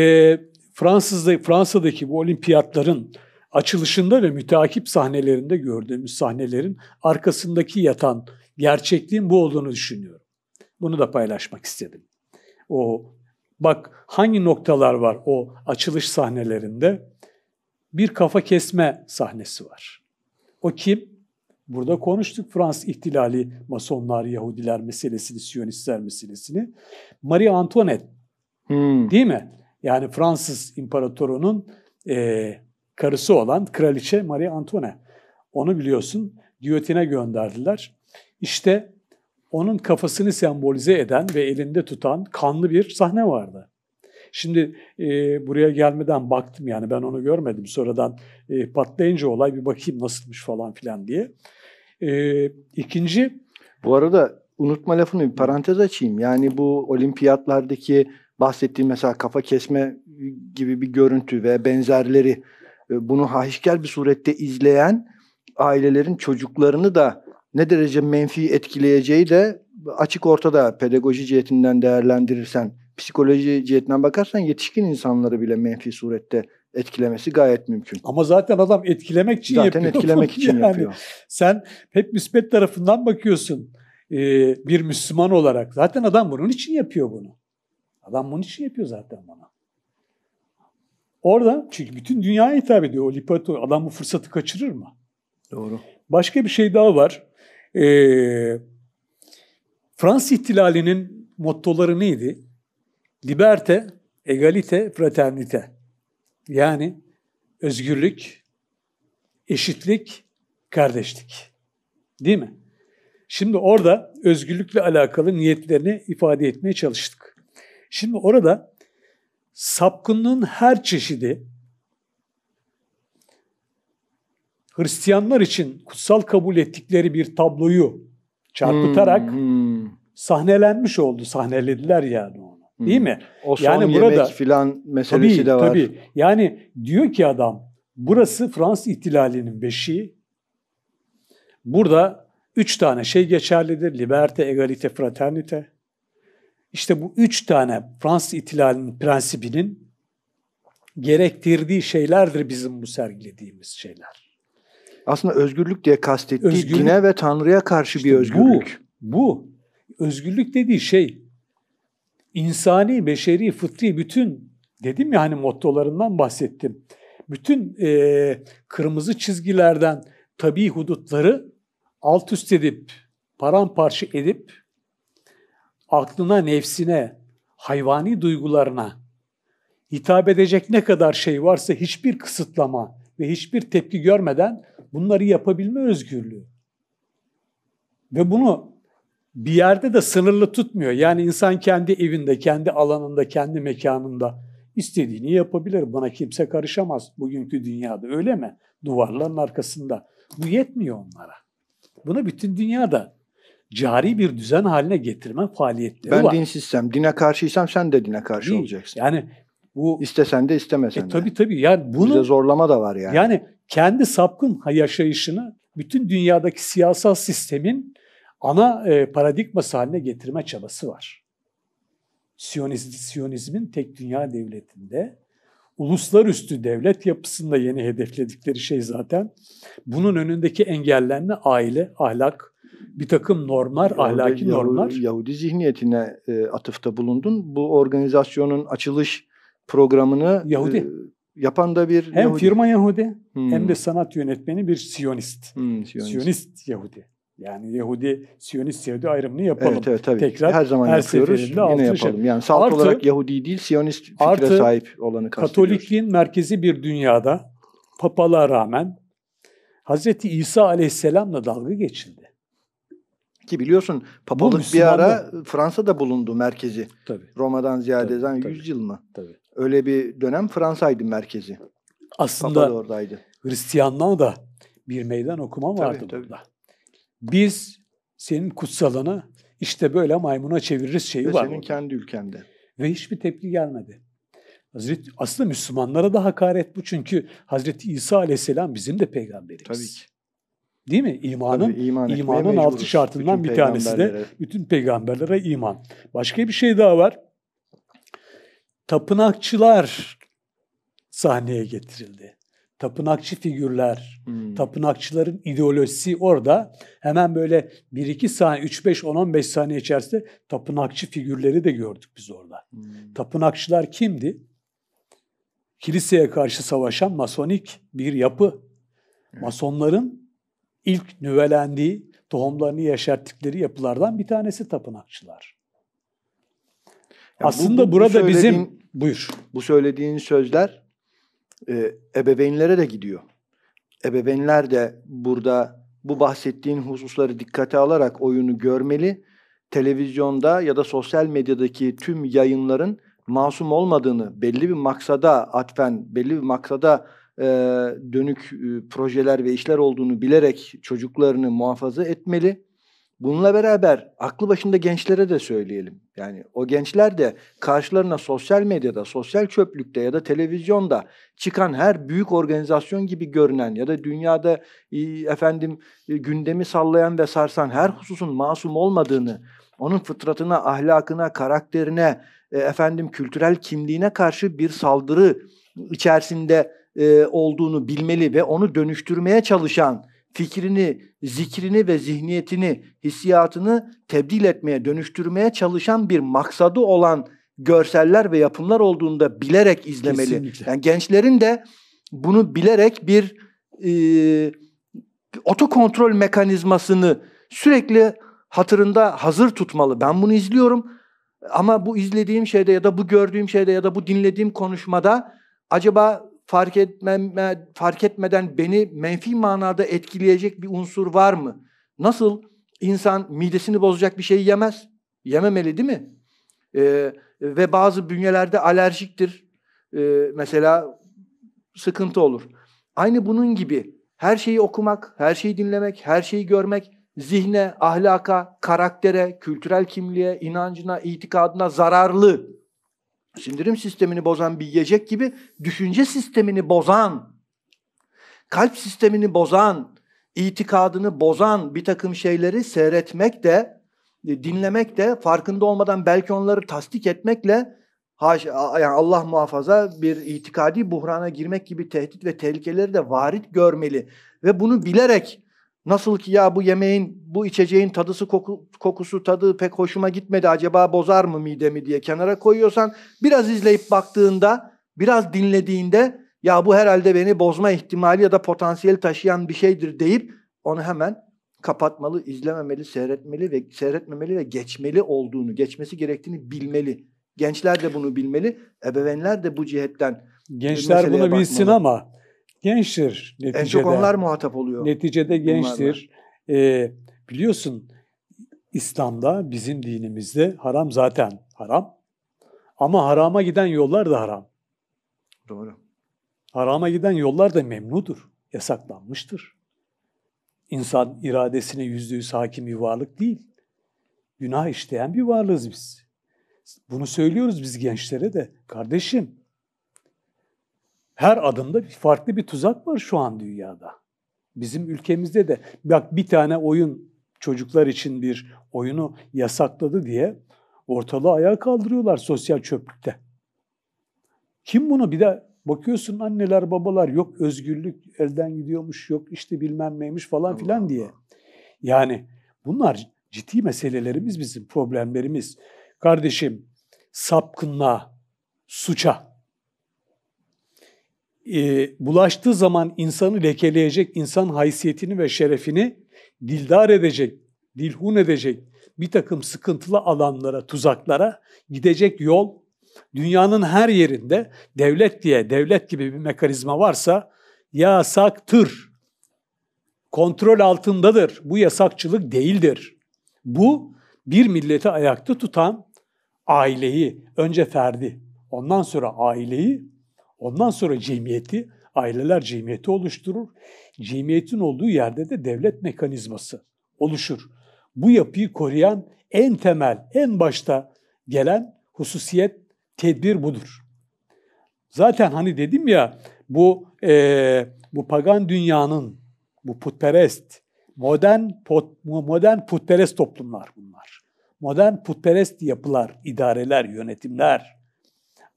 Fransız'da, Fransa'daki bu olimpiyatların açılışında ve müteakip sahnelerinde gördüğümüz sahnelerin arkasındaki yatan gerçekliğin bu olduğunu düşünüyorum. Bunu da paylaşmak istedim. O bak hangi noktalar var o açılış sahnelerinde? Bir kafa kesme sahnesi var. O kim? Burada konuştuk Fransız ihtilali, Masonlar, Yahudiler meselesini, Siyonistler meselesini. Marie Antoinette hmm. değil mi? Yani Fransız imparatorunun e, karısı olan kraliçe Marie Antoine. Onu biliyorsun giyotine gönderdiler. İşte onun kafasını sembolize eden ve elinde tutan kanlı bir sahne vardı. Şimdi e, buraya gelmeden baktım yani ben onu görmedim. Sonradan e, patlayınca olay bir bakayım nasılmış falan filan diye. E, ikinci... Bu arada unutma lafını bir parantez açayım. Yani bu olimpiyatlardaki bahsettiğim mesela kafa kesme gibi bir görüntü ve benzerleri e, bunu hahişkel bir surette izleyen ailelerin çocuklarını da ne derece menfi etkileyeceği de açık ortada pedagoji cihetinden değerlendirirsen, psikoloji cihetinden bakarsan yetişkin insanları bile menfi surette etkilemesi gayet mümkün. Ama zaten adam etkilemek için zaten yapıyor. Zaten etkilemek için yani yapıyor. Sen hep müsbet tarafından bakıyorsun e, bir Müslüman olarak. Zaten adam bunun için yapıyor bunu. Adam bunun için yapıyor zaten bana. Orada çünkü bütün dünyaya hitap ediyor o Lipato. Adam bu fırsatı kaçırır mı? Doğru. Başka bir şey daha var. Ee, Fransız ihtilalinin mottoları neydi? Liberte, egalite, fraternite. Yani özgürlük, eşitlik, kardeşlik. Değil mi? Şimdi orada özgürlükle alakalı niyetlerini ifade etmeye çalıştık. Şimdi orada sapkınlığın her çeşidi Hristiyanlar için kutsal kabul ettikleri bir tabloyu çarpıtarak hmm, hmm. sahnelenmiş oldu. Sahnelediler yani onu. Hmm. Değil mi? O son yani burada filan meselesi tabii, de var. Tabii. Yani diyor ki adam burası Fransız ihtilalinin beşiği. Burada üç tane şey geçerlidir. Liberte, egalite, fraternite. İşte bu üç tane Fransız İhtilali'nin prensibinin gerektirdiği şeylerdir bizim bu sergilediğimiz şeyler. Aslında özgürlük diye kastettiği özgürlük, dine ve Tanrı'ya karşı işte bir özgürlük. Bu, bu. Özgürlük dediği şey insani, beşeri, fıtri bütün dedim ya hani mottolarından bahsettim. Bütün e, kırmızı çizgilerden tabi hudutları alt üst edip, paramparça edip aklına, nefsine, hayvani duygularına hitap edecek ne kadar şey varsa hiçbir kısıtlama ve hiçbir tepki görmeden bunları yapabilme özgürlüğü. Ve bunu bir yerde de sınırlı tutmuyor. Yani insan kendi evinde, kendi alanında, kendi mekanında istediğini yapabilir. Buna kimse karışamaz bugünkü dünyada öyle mi? Duvarların arkasında. Bu yetmiyor onlara. Buna bütün dünyada cari bir düzen haline getirme faaliyetleri ben var. Ben dinsizsem, dine karşıysam sen de dine karşı Değil. olacaksın. Yani bu istesen de istemesen e, de. Tabii tabii. Yani bunu Bize zorlama da var yani. Yani kendi sapkın yaşayışını bütün dünyadaki siyasal sistemin ana e, paradigması haline getirme çabası var. Siyonizm, Siyonizmin tek dünya devletinde uluslararası devlet yapısında yeni hedefledikleri şey zaten bunun önündeki engellenme aile, ahlak, bir takım normlar, Yahudi, ahlaki Yahudi, normlar. Yahudi zihniyetine e, atıfta bulundun. Bu organizasyonun açılış programını Yahudi. E, yapan da bir Hem Yahudi. firma Yahudi hmm. hem de sanat yönetmeni bir Siyonist. Hmm, Siyonist. Siyonist Yahudi. Yani Yahudi, Siyonist Yahudi ayrımını yapalım. Evet, evet tabii. Tekrar her zaman her yapıyoruz. Yine yapalım. Şey. Yani salt artı, olarak Yahudi değil, Siyonist fikre artı, sahip olanı kastediyoruz. Katolikliğin merkezi bir dünyada papalara rağmen Hz. İsa aleyhisselamla dalga geçildi. Ki biliyorsun papalık bir ara Fransa'da bulundu merkezi. Tabii. Roma'dan ziyade zaten 100 yıl mı? Tabii. Öyle bir dönem Fransa'ydı merkezi. Aslında Papa da oradaydı. Hristiyanlığa da bir meydan okuma vardı tabii, tabii. Biz senin kutsalını işte böyle maymuna çeviririz şeyi Ve var. senin orada. kendi ülkende. Ve hiçbir tepki gelmedi. Hazreti, aslında Müslümanlara da hakaret bu çünkü Hazreti İsa Aleyhisselam bizim de peygamberimiz. Tabii ki. Değil mi? İmanın Tabii, iman imanın altı şartından bir tanesi de bütün peygamberlere iman. Başka bir şey daha var. Tapınakçılar sahneye getirildi. Tapınakçı figürler, hmm. tapınakçıların ideolojisi orada hemen böyle 1-2 saniye, 3-5-10-15 saniye içerisinde tapınakçı figürleri de gördük biz orada. Hmm. Tapınakçılar kimdi? Kiliseye karşı savaşan masonik bir yapı. Evet. Masonların ilk nüvelendiği, tohumlarını yaşarttıkları yapılardan bir tanesi tapınakçılar. Yani Aslında bu, bu, burada bu bizim buyur. Bu söylediğin sözler e, ebeveynlere de gidiyor. Ebeveynler de burada bu bahsettiğin hususları dikkate alarak oyunu görmeli. Televizyonda ya da sosyal medyadaki tüm yayınların masum olmadığını, belli bir maksada atfen, belli bir maksada e, dönük e, projeler ve işler olduğunu bilerek çocuklarını muhafaza etmeli. Bununla beraber aklı başında gençlere de söyleyelim. Yani o gençler de karşılarına sosyal medyada, sosyal çöplükte ya da televizyonda çıkan her büyük organizasyon gibi görünen ya da dünyada e, efendim gündemi sallayan ve sarsan her hususun masum olmadığını, onun fıtratına, ahlakına, karakterine, efendim kültürel kimliğine karşı bir saldırı içerisinde e, olduğunu bilmeli ve onu dönüştürmeye çalışan fikrini, zikrini ve zihniyetini, hissiyatını tebdil etmeye, dönüştürmeye çalışan bir maksadı olan görseller ve yapımlar olduğunu da bilerek izlemeli. Kesinlikle. Yani gençlerin de bunu bilerek bir e, otokontrol mekanizmasını sürekli hatırında hazır tutmalı. Ben bunu izliyorum ama bu izlediğim şeyde ya da bu gördüğüm şeyde ya da bu dinlediğim konuşmada acaba fark, etmeme, fark etmeden beni menfi manada etkileyecek bir unsur var mı? Nasıl insan midesini bozacak bir şey yemez? Yememeli değil mi? Ee, ve bazı bünyelerde alerjiktir. Ee, mesela sıkıntı olur. Aynı bunun gibi her şeyi okumak, her şeyi dinlemek, her şeyi görmek zihne, ahlaka, karaktere, kültürel kimliğe, inancına, itikadına zararlı sindirim sistemini bozan bir yiyecek gibi düşünce sistemini bozan, kalp sistemini bozan, itikadını bozan bir takım şeyleri seyretmek de, e, dinlemek de, farkında olmadan belki onları tasdik etmekle haş, yani Allah muhafaza bir itikadi buhrana girmek gibi tehdit ve tehlikeleri de varit görmeli ve bunu bilerek Nasıl ki ya bu yemeğin, bu içeceğin tadısı, koku, kokusu, tadı pek hoşuma gitmedi. Acaba bozar mı midemi diye kenara koyuyorsan biraz izleyip baktığında, biraz dinlediğinde ya bu herhalde beni bozma ihtimali ya da potansiyel taşıyan bir şeydir deyip onu hemen kapatmalı, izlememeli, seyretmeli ve seyretmemeli ve geçmeli olduğunu, geçmesi gerektiğini bilmeli. Gençler de bunu bilmeli, ebeveynler de bu cihetten Gençler bunu bilsin bakmalı. ama gençtir neticede. En çok onlar muhatap oluyor. Neticede gençtir. E, biliyorsun İslam'da bizim dinimizde haram zaten haram. Ama harama giden yollar da haram. Doğru. Harama giden yollar da memnudur, yasaklanmıştır. İnsan iradesine yüzde yüz hakim bir varlık değil. Günah işleyen bir varlığız biz. Bunu söylüyoruz biz gençlere de. Kardeşim, her adımda farklı bir tuzak var şu an dünyada. Bizim ülkemizde de bak bir tane oyun çocuklar için bir oyunu yasakladı diye ortalığı ayağa kaldırıyorlar sosyal çöplükte. Kim bunu bir de bakıyorsun anneler babalar yok özgürlük elden gidiyormuş yok işte bilmem neymiş falan filan diye. Yani bunlar ciddi meselelerimiz bizim problemlerimiz. Kardeşim sapkınlığa, suça e, bulaştığı zaman insanı lekeleyecek, insan haysiyetini ve şerefini dildar edecek, dilhun edecek bir takım sıkıntılı alanlara, tuzaklara gidecek yol dünyanın her yerinde devlet diye, devlet gibi bir mekanizma varsa yasaktır. Kontrol altındadır. Bu yasakçılık değildir. Bu bir milleti ayakta tutan aileyi, önce ferdi, ondan sonra aileyi Ondan sonra cemiyeti, aileler cemiyeti oluşturur. Cemiyetin olduğu yerde de devlet mekanizması oluşur. Bu yapıyı koruyan en temel, en başta gelen hususiyet, tedbir budur. Zaten hani dedim ya bu e, bu pagan dünyanın bu putperest modern pot, modern putperest toplumlar bunlar. Modern putperest yapılar, idareler, yönetimler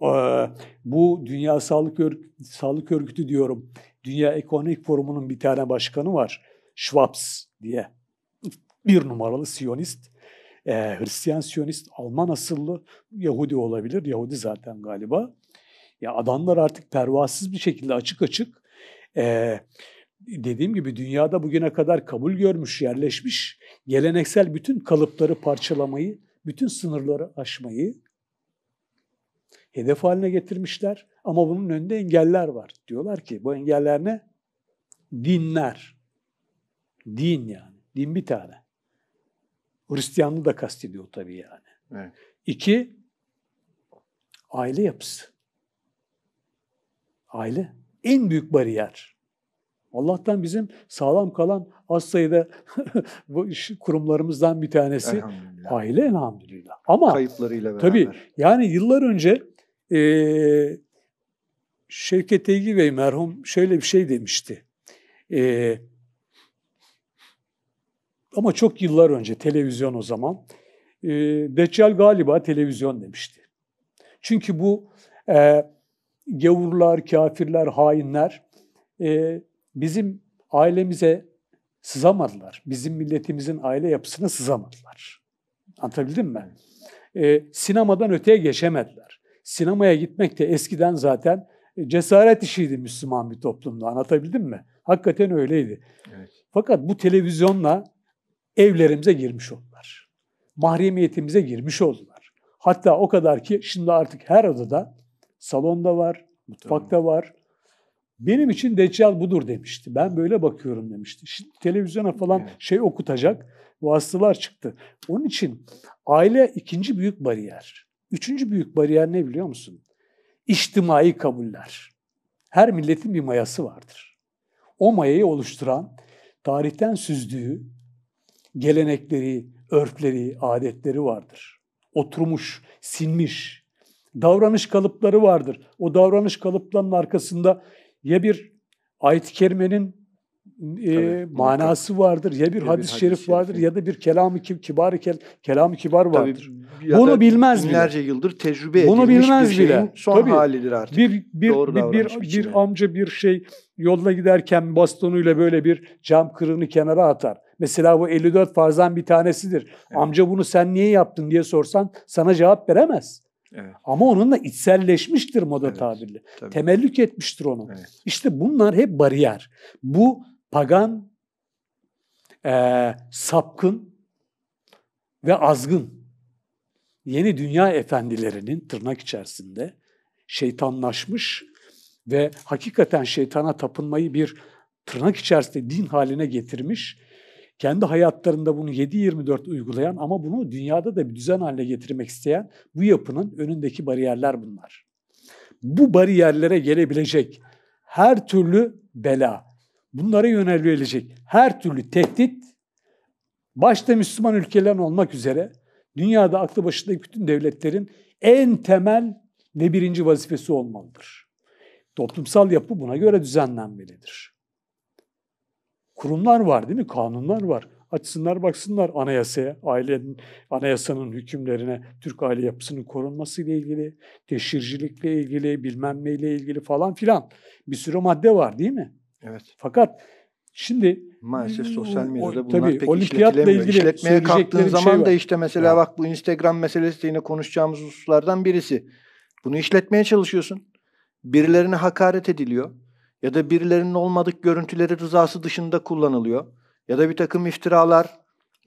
ee, bu Dünya Sağlık, Ör Sağlık Örgütü diyorum. Dünya Ekonomik Forumu'nun bir tane başkanı var. Schwabs diye. Bir numaralı Siyonist. E, Hristiyan Siyonist, Alman asıllı Yahudi olabilir. Yahudi zaten galiba. Ya adamlar artık pervasız bir şekilde açık açık e, dediğim gibi dünyada bugüne kadar kabul görmüş, yerleşmiş geleneksel bütün kalıpları parçalamayı, bütün sınırları aşmayı hedef haline getirmişler ama bunun önünde engeller var. Diyorlar ki bu engeller ne? Dinler. Din yani. Din bir tane. Hristiyanlığı da kastediyor tabii yani. Evet. İki, aile yapısı. Aile en büyük bariyer. Allah'tan bizim sağlam kalan az sayıda bu iş kurumlarımızdan bir tanesi aile elhamdülillah. Ama kayıplarıyla beraber. Tabii yani yıllar önce e, Şevket Eygi Bey merhum şöyle bir şey demişti. E, ama çok yıllar önce televizyon o zaman. E, Deccal galiba televizyon demişti. Çünkü bu e, gavurlar, kafirler, hainler e, bizim ailemize sızamadılar. Bizim milletimizin aile yapısına sızamadılar. Anlatabildim mi? E, sinemadan öteye geçemediler sinemaya gitmek de eskiden zaten e, cesaret işiydi Müslüman bir toplumda. Anlatabildim mi? Hakikaten öyleydi. Evet. Fakat bu televizyonla evlerimize girmiş oldular. Mahremiyetimize girmiş oldular. Hatta o kadar ki şimdi artık her odada salonda var, mutfakta var. Benim için Deccal budur demişti. Ben böyle bakıyorum demişti. Şimdi televizyona falan evet. şey okutacak vasıtalar çıktı. Onun için aile ikinci büyük bariyer. Üçüncü büyük bariyer ne biliyor musun? İçtimai kabuller. Her milletin bir mayası vardır. O mayayı oluşturan, tarihten süzdüğü gelenekleri, örfleri, adetleri vardır. Oturmuş, sinmiş, davranış kalıpları vardır. O davranış kalıplarının arkasında ya bir ayet-i kerimenin e, manası vardır. Ya bir, ya hadis, bir şerif, şerif vardır ya da bir kelam-ı kibar kel, kelam-ı kibar vardır. Tabii, Bunu bilmez binlerce bile. Binlerce yıldır tecrübe Bunu edilmiş bilmez bir bile. son tabii. halidir artık. Bir bir Doğru bir bir, bir amca bir şey yolda giderken bastonuyla böyle bir cam kırığını kenara atar. Mesela bu 54 farzdan bir tanesidir. Evet. Amca bunu sen niye yaptın diye sorsan sana cevap veremez. Evet. Ama onunla içselleşmiştir moda evet, tabirle. Tabii. Temellük etmiştir onu. Evet. İşte bunlar hep bariyer. Bu pagan, e, sapkın ve azgın yeni dünya efendilerinin tırnak içerisinde şeytanlaşmış ve hakikaten şeytana tapınmayı bir tırnak içerisinde din haline getirmiş, kendi hayatlarında bunu 7-24 uygulayan ama bunu dünyada da bir düzen haline getirmek isteyen bu yapının önündeki bariyerler bunlar. Bu bariyerlere gelebilecek her türlü bela, bunlara yönelilecek her türlü tehdit başta Müslüman ülkelerin olmak üzere dünyada aklı başındaki bütün devletlerin en temel ve birinci vazifesi olmalıdır. Toplumsal yapı buna göre düzenlenmelidir. Kurumlar var değil mi? Kanunlar var. Açsınlar baksınlar anayasaya, ailenin, anayasanın hükümlerine, Türk aile yapısının korunması ile ilgili, teşhircilikle ilgili, bilmem neyle ilgili falan filan bir sürü madde var değil mi? Evet. Fakat şimdi maalesef hmm, sosyal medyada o, bunlar pek olimpiyatla ilgili İşletmeye kalktığın şey zaman şey da işte mesela ya. bak bu Instagram meselesi de yine konuşacağımız hususlardan birisi. Bunu işletmeye çalışıyorsun. Birilerine hakaret ediliyor ya da birilerinin olmadık görüntüleri rızası dışında kullanılıyor. Ya da bir takım iftiralar,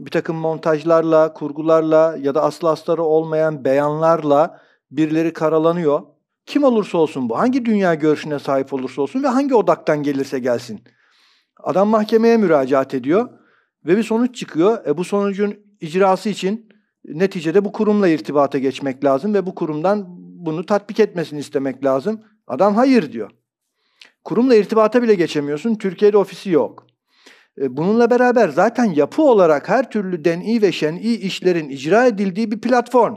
bir takım montajlarla, kurgularla ya da aslı astarı olmayan beyanlarla birileri karalanıyor. Kim olursa olsun bu, hangi dünya görüşüne sahip olursa olsun ve hangi odaktan gelirse gelsin. Adam mahkemeye müracaat ediyor ve bir sonuç çıkıyor. E bu sonucun icrası için neticede bu kurumla irtibata geçmek lazım ve bu kurumdan bunu tatbik etmesini istemek lazım. Adam hayır diyor. Kurumla irtibata bile geçemiyorsun. Türkiye'de ofisi yok. E, bununla beraber zaten yapı olarak her türlü den'i ve şen'i işlerin icra edildiği bir platform.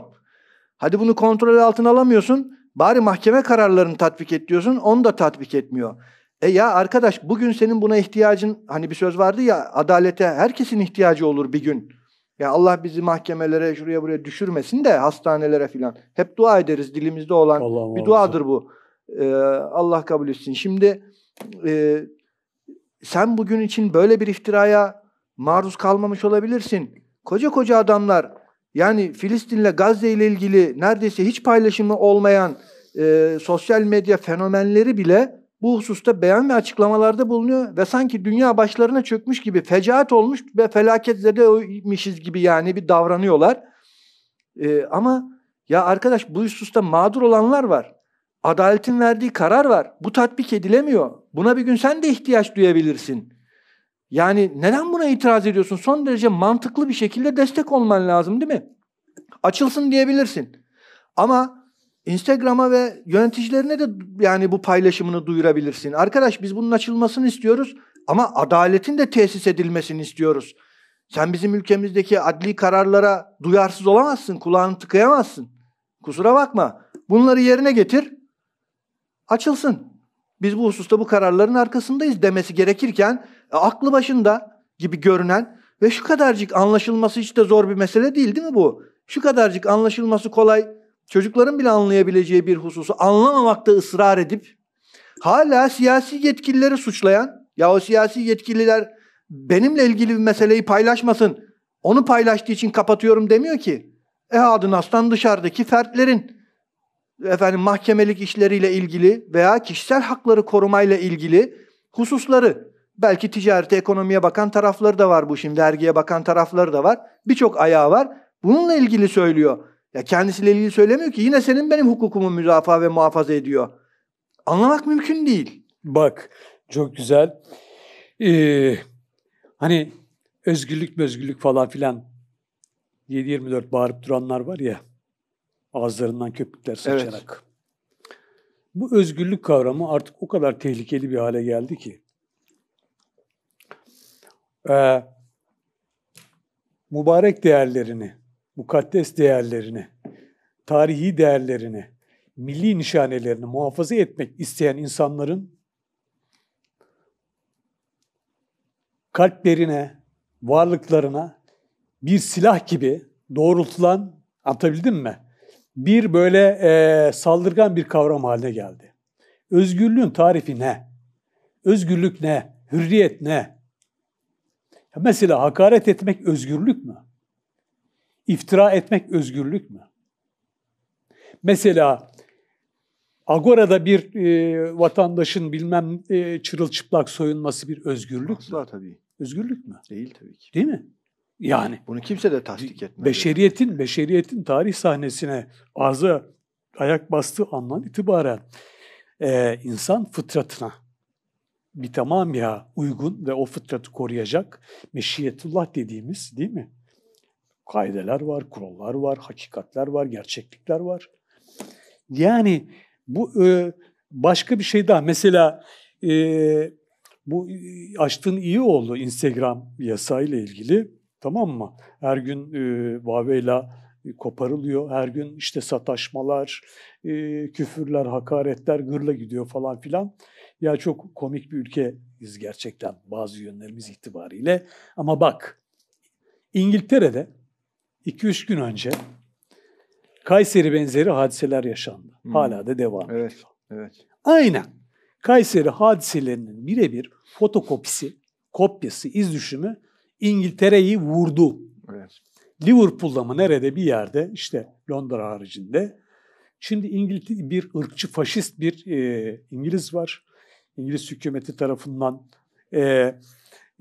Hadi bunu kontrol altına alamıyorsun. Bari mahkeme kararlarını tatbik et diyorsun, onu da tatbik etmiyor. E ya arkadaş bugün senin buna ihtiyacın, hani bir söz vardı ya adalete herkesin ihtiyacı olur bir gün. Ya Allah bizi mahkemelere şuraya buraya düşürmesin de hastanelere filan. Hep dua ederiz dilimizde olan Allah bir duadır bu. Ee, Allah kabul etsin. Şimdi e, sen bugün için böyle bir iftiraya maruz kalmamış olabilirsin. Koca koca adamlar yani Filistin'le Gazze ile ilgili neredeyse hiç paylaşımı olmayan e, sosyal medya fenomenleri bile bu hususta beyan ve açıklamalarda bulunuyor ve sanki dünya başlarına çökmüş gibi fecaat olmuş ve felaketlerdeymişiz gibi yani bir davranıyorlar. E, ama ya arkadaş bu hususta mağdur olanlar var. Adaletin verdiği karar var. Bu tatbik edilemiyor. Buna bir gün sen de ihtiyaç duyabilirsin. Yani neden buna itiraz ediyorsun? Son derece mantıklı bir şekilde destek olman lazım değil mi? Açılsın diyebilirsin. Ama Instagram'a ve yöneticilerine de yani bu paylaşımını duyurabilirsin. Arkadaş biz bunun açılmasını istiyoruz ama adaletin de tesis edilmesini istiyoruz. Sen bizim ülkemizdeki adli kararlara duyarsız olamazsın, kulağını tıkayamazsın. Kusura bakma. Bunları yerine getir. Açılsın. Biz bu hususta bu kararların arkasındayız demesi gerekirken e, aklı başında gibi görünen ve şu kadarcık anlaşılması hiç de zor bir mesele değil değil mi bu? Şu kadarcık anlaşılması kolay, çocukların bile anlayabileceği bir hususu anlamamakta ısrar edip hala siyasi yetkilileri suçlayan, ya o siyasi yetkililer benimle ilgili bir meseleyi paylaşmasın, onu paylaştığı için kapatıyorum demiyor ki. e Ehad'ın aslan dışarıdaki fertlerin efendim mahkemelik işleriyle ilgili veya kişisel hakları korumayla ilgili hususları Belki ticarete, ekonomiye bakan tarafları da var bu işin. Vergiye bakan tarafları da var. Birçok ayağı var. Bununla ilgili söylüyor. Ya kendisiyle ilgili söylemiyor ki yine senin benim hukukumu müdafaa ve muhafaza ediyor. Anlamak mümkün değil. Bak çok güzel. Ee, hani özgürlük özgürlük falan filan 7-24 bağırıp duranlar var ya ağızlarından köpükler saçarak. Evet. Bu özgürlük kavramı artık o kadar tehlikeli bir hale geldi ki e, mübarek değerlerini, mukaddes değerlerini, tarihi değerlerini, milli nişanelerini muhafaza etmek isteyen insanların kalplerine, varlıklarına bir silah gibi doğrultulan, anlatabildim mi? Bir böyle e, saldırgan bir kavram haline geldi. Özgürlüğün tarifi ne? Özgürlük ne? Hürriyet ne? Mesela hakaret etmek özgürlük mü? İftira etmek özgürlük mü? Mesela Agora'da bir e, vatandaşın bilmem e, çırılçıplak soyunması bir özgürlük Asla mü? tabii. Özgürlük mü? Değil tabii ki. Değil mi? Yani bunu kimse de tasdik etmez. Beşeriyetin beşeriyetin tarih sahnesine ağza ayak bastığı andan itibaren e, insan fıtratına tamam ya uygun ve o fıtratı koruyacak meşiyetullah dediğimiz değil mi? kaydeler var, kurallar var, hakikatler var, gerçeklikler var. Yani bu e, başka bir şey daha. Mesela e, bu e, açtığın iyi oldu Instagram yasayla ilgili. Tamam mı? Her gün e, Huawei'la koparılıyor. Her gün işte sataşmalar, e, küfürler, hakaretler gırla gidiyor falan filan. Ya çok komik bir ülkeyiz gerçekten bazı yönlerimiz itibariyle. Ama bak İngiltere'de 2-3 gün önce Kayseri benzeri hadiseler yaşandı. Hmm. Hala da devam evet, ediyor. Evet. Aynen. Kayseri hadiselerinin birebir fotokopisi, kopyası, iz düşümü İngiltere'yi vurdu. Evet. Liverpool'da mı nerede bir yerde işte Londra haricinde. Şimdi İngiliz bir ırkçı faşist bir e, İngiliz var. İngiliz hükümeti tarafından e,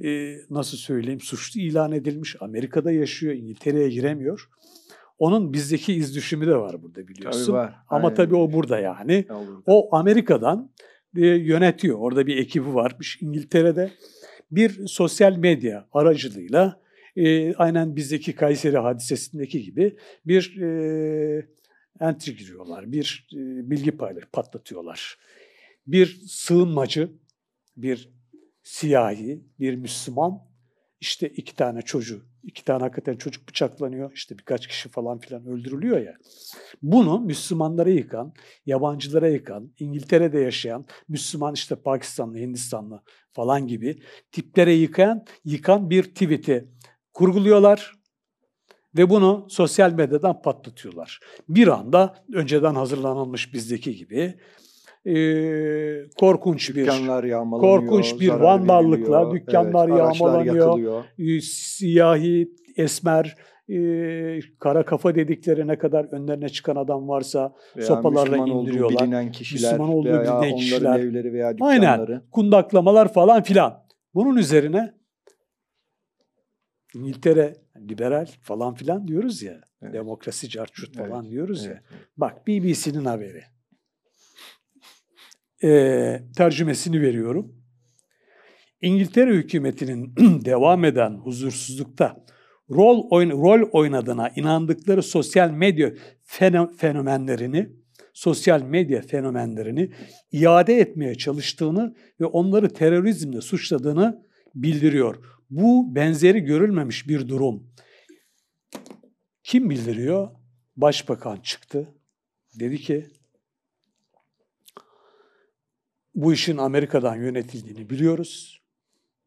e, nasıl söyleyeyim suçlu ilan edilmiş. Amerika'da yaşıyor, İngiltere'ye giremiyor. Onun bizdeki iz düşümü de var burada biliyorsun. Tabii var. Ama Aynen. tabii o burada yani. O Amerika'dan e, yönetiyor. Orada bir ekibi varmış İngiltere'de. Bir sosyal medya aracılığıyla e, aynen bizdeki Kayseri hadisesindeki gibi bir e, entry giriyorlar, bir e, bilgi paylaş, patlatıyorlar bir sığınmacı, bir siyahi, bir Müslüman işte iki tane çocuğu, iki tane hakikaten çocuk bıçaklanıyor, işte birkaç kişi falan filan öldürülüyor ya. Bunu Müslümanlara yıkan, yabancılara yıkan, İngiltere'de yaşayan, Müslüman işte Pakistanlı, Hindistanlı falan gibi tiplere yıkan, yıkan bir tweet'i kurguluyorlar ve bunu sosyal medyadan patlatıyorlar. Bir anda önceden hazırlanılmış bizdeki gibi e, korkunç bir korkunç bir vandallıkla veriliyor. dükkanlar evet, yağmalanıyor. E, siyahi, esmer, e, kara kafa dediklerine kadar önlerine çıkan adam varsa veya sopalarla Müslüman indiriyorlar. Olduğu bilinen kişiler Müslüman olduğu veya bilinen kişiler. evleri veya dükkanları. Aynen. Kundaklamalar falan filan. Bunun üzerine İngiltere liberal falan filan diyoruz ya. Evet. Demokrasi carçut falan evet. diyoruz evet. ya. Bak BBC'nin haberi e, tercümesini veriyorum. İngiltere hükümetinin devam eden huzursuzlukta rol, oyn rol oynadığına inandıkları sosyal medya feno fenomenlerini sosyal medya fenomenlerini iade etmeye çalıştığını ve onları terörizmle suçladığını bildiriyor. Bu benzeri görülmemiş bir durum. Kim bildiriyor? Başbakan çıktı. Dedi ki bu işin Amerika'dan yönetildiğini biliyoruz.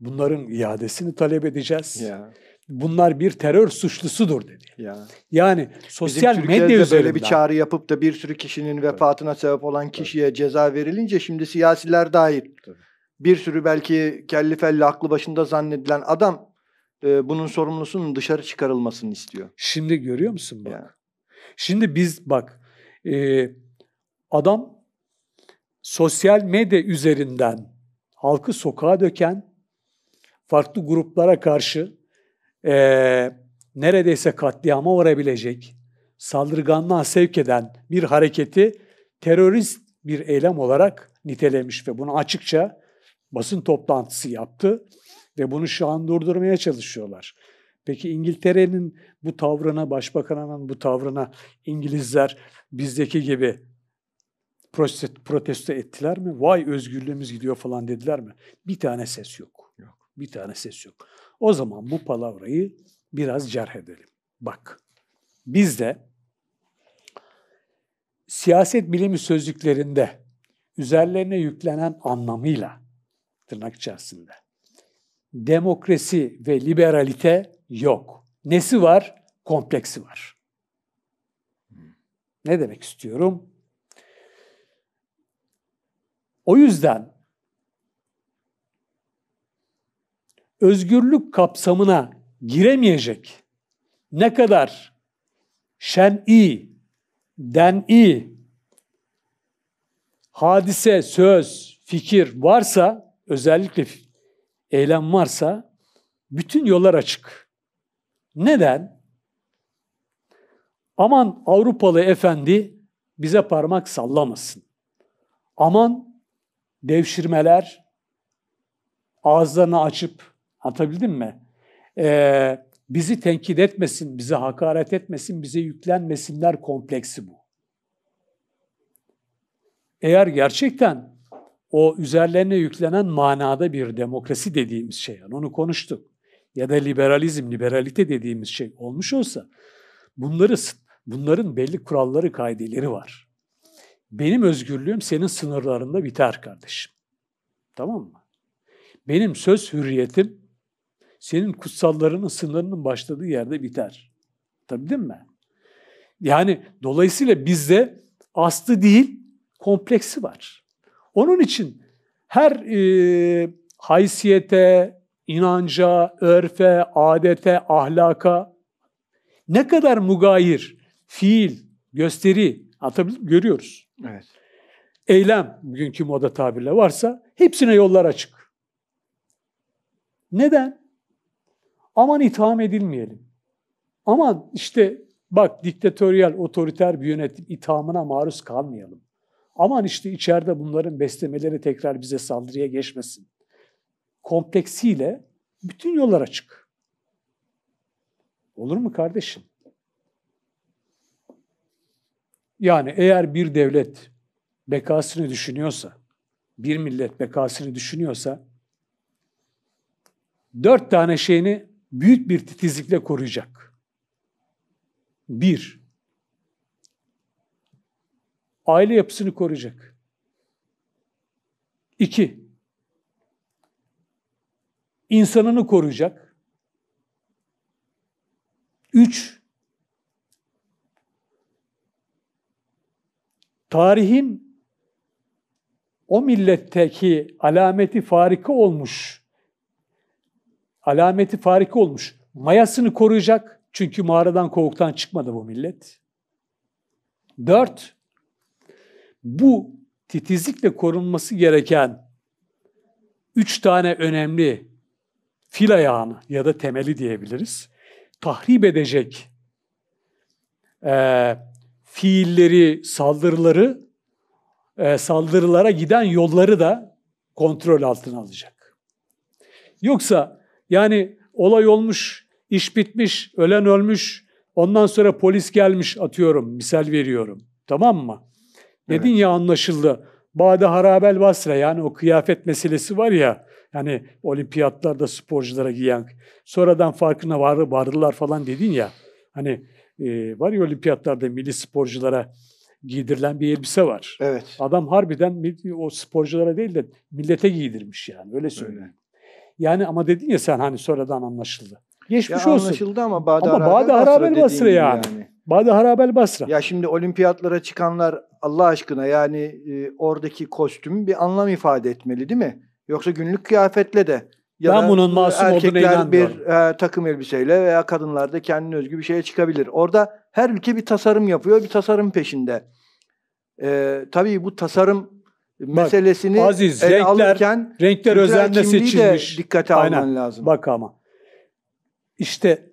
Bunların iadesini talep edeceğiz. Yeah. Bunlar bir terör suçlusudur dedi. Yeah. Yani sosyal Bizim medya üzerinden böyle bir çağrı yapıp da bir sürü kişinin vefatına evet. sebep olan kişiye evet. ceza verilince şimdi siyasiler dahil bir sürü belki kelli felli aklı başında zannedilen adam e, bunun sorumlusunun dışarı çıkarılmasını istiyor. Şimdi görüyor musun bak? Yeah. Şimdi biz bak e, adam sosyal medya üzerinden halkı sokağa döken, farklı gruplara karşı e, neredeyse katliama varabilecek, saldırganlığa sevk eden bir hareketi terörist bir eylem olarak nitelemiş ve bunu açıkça basın toplantısı yaptı ve bunu şu an durdurmaya çalışıyorlar. Peki İngiltere'nin bu tavrına, Başbakan'ın bu tavrına İngilizler bizdeki gibi protesto ettiler mi? Vay özgürlüğümüz gidiyor falan dediler mi? Bir tane ses yok. yok. Bir tane ses yok. O zaman bu palavrayı biraz cerh edelim. Bak biz de siyaset bilimi sözlüklerinde üzerlerine yüklenen anlamıyla tırnak içerisinde demokrasi ve liberalite yok. Nesi var? Kompleksi var. Ne demek istiyorum? O yüzden özgürlük kapsamına giremeyecek ne kadar şen'i, den'i, hadise, söz, fikir varsa, özellikle eylem varsa bütün yollar açık. Neden? Aman Avrupalı efendi bize parmak sallamasın. Aman devşirmeler, ağızlarını açıp, anlatabildim mi? Ee, bizi tenkit etmesin, bizi hakaret etmesin, bize yüklenmesinler kompleksi bu. Eğer gerçekten o üzerlerine yüklenen manada bir demokrasi dediğimiz şey, yani onu konuştuk ya da liberalizm, liberalite dediğimiz şey olmuş olsa bunları bunların belli kuralları, kaideleri var. Benim özgürlüğüm senin sınırlarında biter kardeşim. Tamam mı? Benim söz hürriyetim senin kutsallarının sınırının başladığı yerde biter. Tabii değil mi? Yani dolayısıyla bizde aslı değil, kompleksi var. Onun için her e, haysiyete, inanca, örfe, adete, ahlaka ne kadar mugayir, fiil, gösteri, Anlatabildim Görüyoruz. Evet. Eylem, bugünkü moda tabirle varsa hepsine yollar açık. Neden? Aman itham edilmeyelim. Aman işte bak diktatöryel, otoriter bir yönetim ithamına maruz kalmayalım. Aman işte içeride bunların beslemeleri tekrar bize saldırıya geçmesin. Kompleksiyle bütün yollar açık. Olur mu kardeşim? Yani eğer bir devlet bekasını düşünüyorsa, bir millet bekasını düşünüyorsa, dört tane şeyini büyük bir titizlikle koruyacak. Bir, aile yapısını koruyacak. İki, insanını koruyacak. Üç, tarihin o milletteki alameti farika olmuş, alameti farika olmuş mayasını koruyacak. Çünkü mağaradan kovuktan çıkmadı bu millet. Dört, bu titizlikle korunması gereken üç tane önemli fil ayağını ya da temeli diyebiliriz. Tahrip edecek, e, fiilleri, saldırıları, e, saldırılara giden yolları da kontrol altına alacak. Yoksa yani olay olmuş, iş bitmiş, ölen ölmüş, ondan sonra polis gelmiş atıyorum, misal veriyorum. Tamam mı? Dedin evet. ya anlaşıldı. Bade harabel basra yani o kıyafet meselesi var ya yani olimpiyatlarda sporculara giyen sonradan farkına vardı vardılar falan dedin ya hani e, var ya olimpiyatlarda milli sporculara giydirilen bir elbise var. Evet. Adam harbiden o sporculara değil de millete giydirmiş yani öyle söyleyeyim. Öyle. Yani ama dedin ya sen hani sonradan anlaşıldı. Geçmiş ya olsun. Anlaşıldı ama Bade ama Harabel, Harabel Basra yani. yani. Bade Harabel Basra. Ya şimdi olimpiyatlara çıkanlar Allah aşkına yani e, oradaki kostüm bir anlam ifade etmeli değil mi? Yoksa günlük kıyafetle de ya ben da bunun masum erkekler bir e, takım elbiseyle veya kadınlar da kendine özgü bir şeye çıkabilir. Orada her ülke bir tasarım yapıyor, bir tasarım peşinde. E, tabii bu tasarım Bak, meselesini Aziz, ele renkler, alırken renkler özenle seçilmiş. De dikkate Aynen. alman lazım. Bak ama işte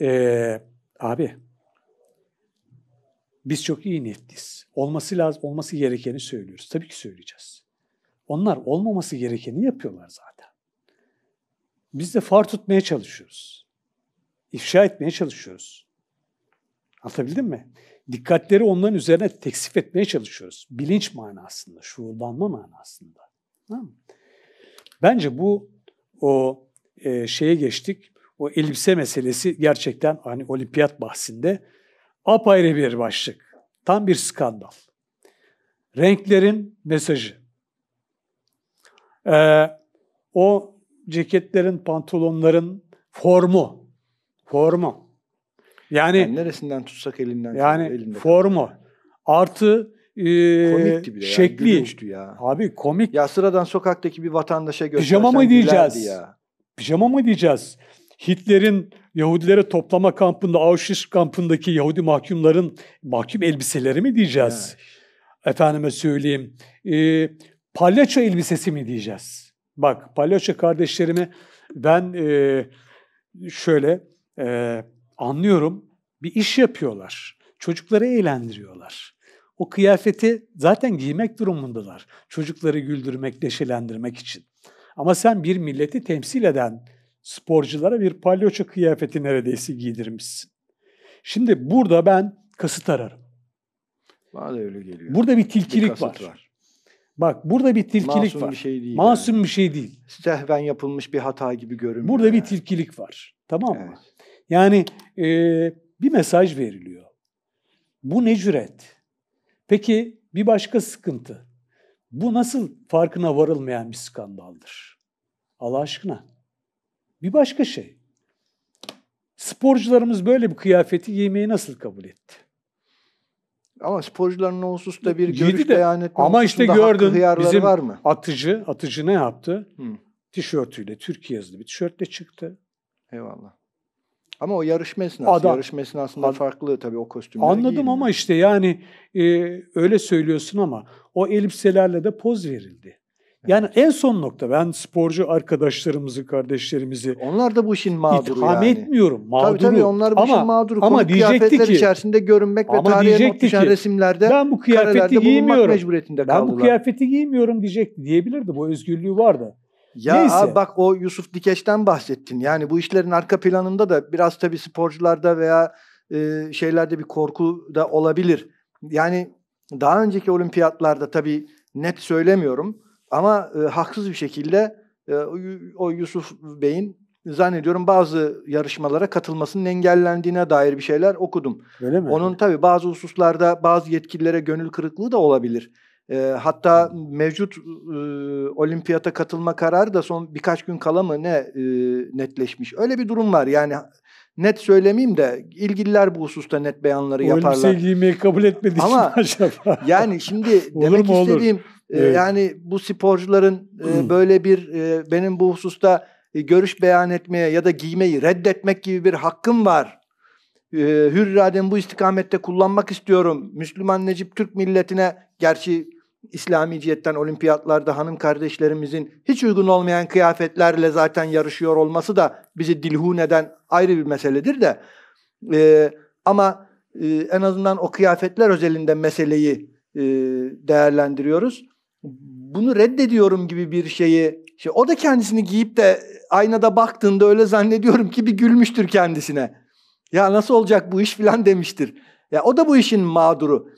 e, abi biz çok iyi niyetliyiz. Olması lazım, olması gerekeni söylüyoruz. Tabii ki söyleyeceğiz. Onlar olmaması gerekeni yapıyorlar zaten. Biz de far tutmaya çalışıyoruz. İfşa etmeye çalışıyoruz. Anlatabildim mi? Dikkatleri onların üzerine teksif etmeye çalışıyoruz. Bilinç manasında, şuurlanma manasında. Tamam Bence bu o e, şeye geçtik. O elbise meselesi gerçekten hani olimpiyat bahsinde apayrı bir başlık. Tam bir skandal. Renklerin mesajı. Ee, o ceketlerin, pantolonların formu. Formu. Yani, yani neresinden tutsak elinden. Yani elinde formu. Kalır. Artı e, komikti bir şekli. Ya, ya. Abi komik. Ya sıradan sokaktaki bir vatandaşa göstersen Pijama mı diyeceğiz? Ya. Pijama mı diyeceğiz? Hitler'in Yahudilere toplama kampında, Auschwitz kampındaki Yahudi mahkumların mahkum elbiseleri mi diyeceğiz? Evet. Efendime söyleyeyim. E, palyaço elbisesi mi diyeceğiz? Bak palyaço kardeşlerimi ben e, şöyle e, anlıyorum bir iş yapıyorlar. Çocukları eğlendiriyorlar. O kıyafeti zaten giymek durumundalar. Çocukları güldürmek, neşelendirmek için. Ama sen bir milleti temsil eden sporculara bir palyaço kıyafeti neredeyse giydirmişsin. Şimdi burada ben kasıt ararım. Bana da öyle geliyor. Burada bir tilkilik bir var. var. Bak burada bir tilkilik Masum var. Şey bir şey değil Masum yani. bir şey değil. Sehven yapılmış bir hata gibi görünüyor. Burada yani. bir tilkilik var. Tamam mı? Evet. Yani e, bir mesaj veriliyor. Bu ne cüret? Peki bir başka sıkıntı. Bu nasıl farkına varılmayan bir skandaldır? Allah aşkına. Bir başka şey. Sporcularımız böyle bir kıyafeti giymeyi nasıl kabul etti? Ama sporcuların o hususta bir görüş de, beyan etme Ama işte gördün bizim var mı? atıcı, atıcı ne yaptı? Hı. Tişörtüyle, Türkiye yazılı bir tişörtle çıktı. Eyvallah. Ama o yarışma esnası. Adam, yarışma esnasında adam, farklı tabii o kostümler Anladım ama işte yani e, öyle söylüyorsun ama o elbiselerle de poz verildi. Yani en son nokta ben sporcu arkadaşlarımızı, kardeşlerimizi onlar da bu işin mağduru itham yani. etmiyorum. Mağduru. Tabii tabii onlar bu ama, işin mağduru. Ama Konuk kıyafetler ki, içerisinde görünmek ve tarihe not düşen resimlerde ben bu kıyafeti giymiyorum. mecburiyetinde kaldılar. Ben bu kıyafeti giymiyorum diyecek diyebilirdi. Bu özgürlüğü vardı. Ya Neyse. Abi bak o Yusuf Dikeş'ten bahsettin. Yani bu işlerin arka planında da biraz tabii sporcularda veya e, şeylerde bir korku da olabilir. Yani daha önceki olimpiyatlarda tabii net söylemiyorum ama e, haksız bir şekilde e, o Yusuf Bey'in zannediyorum bazı yarışmalara katılmasının engellendiğine dair bir şeyler okudum. Öyle mi? Onun tabii bazı hususlarda bazı yetkililere gönül kırıklığı da olabilir. E, hatta mevcut e, olimpiyata katılma kararı da son birkaç gün kala mı ne e, netleşmiş. Öyle bir durum var. Yani net söylemeyeyim de ilgililer bu hususta net beyanları o yaparlar. O giymeyi kabul etmediği Ama, acaba. Yani şimdi demek olur mu, istediğim olur. Ee, evet. Yani bu sporcuların e, böyle bir e, benim bu hususta e, görüş beyan etmeye ya da giymeyi reddetmek gibi bir hakkım var. Hür irademi bu istikamette kullanmak istiyorum. Müslüman Necip Türk milletine gerçi İslami cihetten olimpiyatlarda hanım kardeşlerimizin hiç uygun olmayan kıyafetlerle zaten yarışıyor olması da bizi dilhu neden ayrı bir meseledir de. ama en azından o kıyafetler özelinde meseleyi değerlendiriyoruz bunu reddediyorum gibi bir şeyi şey, o da kendisini giyip de aynada baktığında öyle zannediyorum ki bir gülmüştür kendisine. Ya nasıl olacak bu iş filan demiştir. Ya o da bu işin mağduru.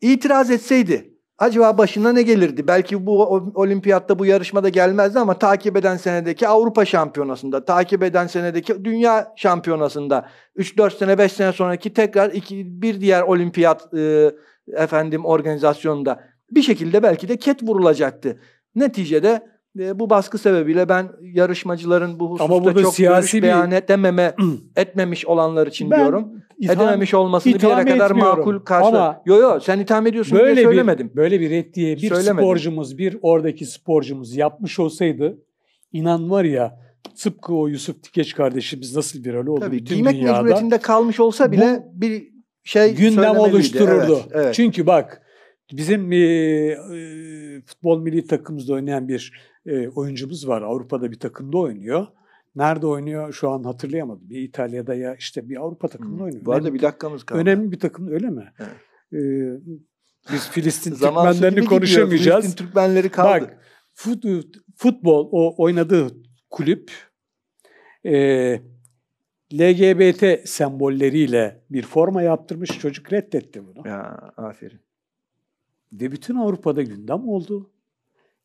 İtiraz etseydi acaba başına ne gelirdi? Belki bu olimpiyatta bu yarışmada gelmezdi ama takip eden senedeki Avrupa şampiyonasında, takip eden senedeki dünya şampiyonasında 3-4 sene 5 sene sonraki tekrar iki, bir diğer olimpiyat e, efendim organizasyonunda bir şekilde belki de ket vurulacaktı. Neticede e, bu baskı sebebiyle ben yarışmacıların bu hususta Ama çok siyasi bir... beyan etmememe etmemiş olanlar için ben diyorum. Itham, Edememiş olmasını bir yere kadar makul karşı. yo yo sen itham ediyorsun böyle diye söylemedim. Bir, böyle bir reddiye bir söylemedim. sporcumuz, bir oradaki sporcumuz yapmış olsaydı inan var ya tıpkı o Yusuf Tikeç kardeşimiz nasıl bir oldu Tabii, bütün giymek dünyada. mecburiyetinde kalmış olsa bile bu, bir şey gündem oluştururdu. Evet, evet. Çünkü bak Bizim e, futbol milli takımımızda oynayan bir e, oyuncumuz var. Avrupa'da bir takımda oynuyor. Nerede oynuyor şu an hatırlayamadım. Bir İtalya'da ya işte bir Avrupa takımında oynuyor. Bu arada bir dakikamız kaldı. Önemli bir takım öyle mi? Evet. Ee, biz Filistin Türkmenlerini konuşamayacağız. Filistin Türkmenleri kaldı. Bak fut, futbol o oynadığı kulüp e, LGBT sembolleriyle bir forma yaptırmış. Çocuk reddetti bunu. Ya aferin ve bütün Avrupa'da gündem oldu.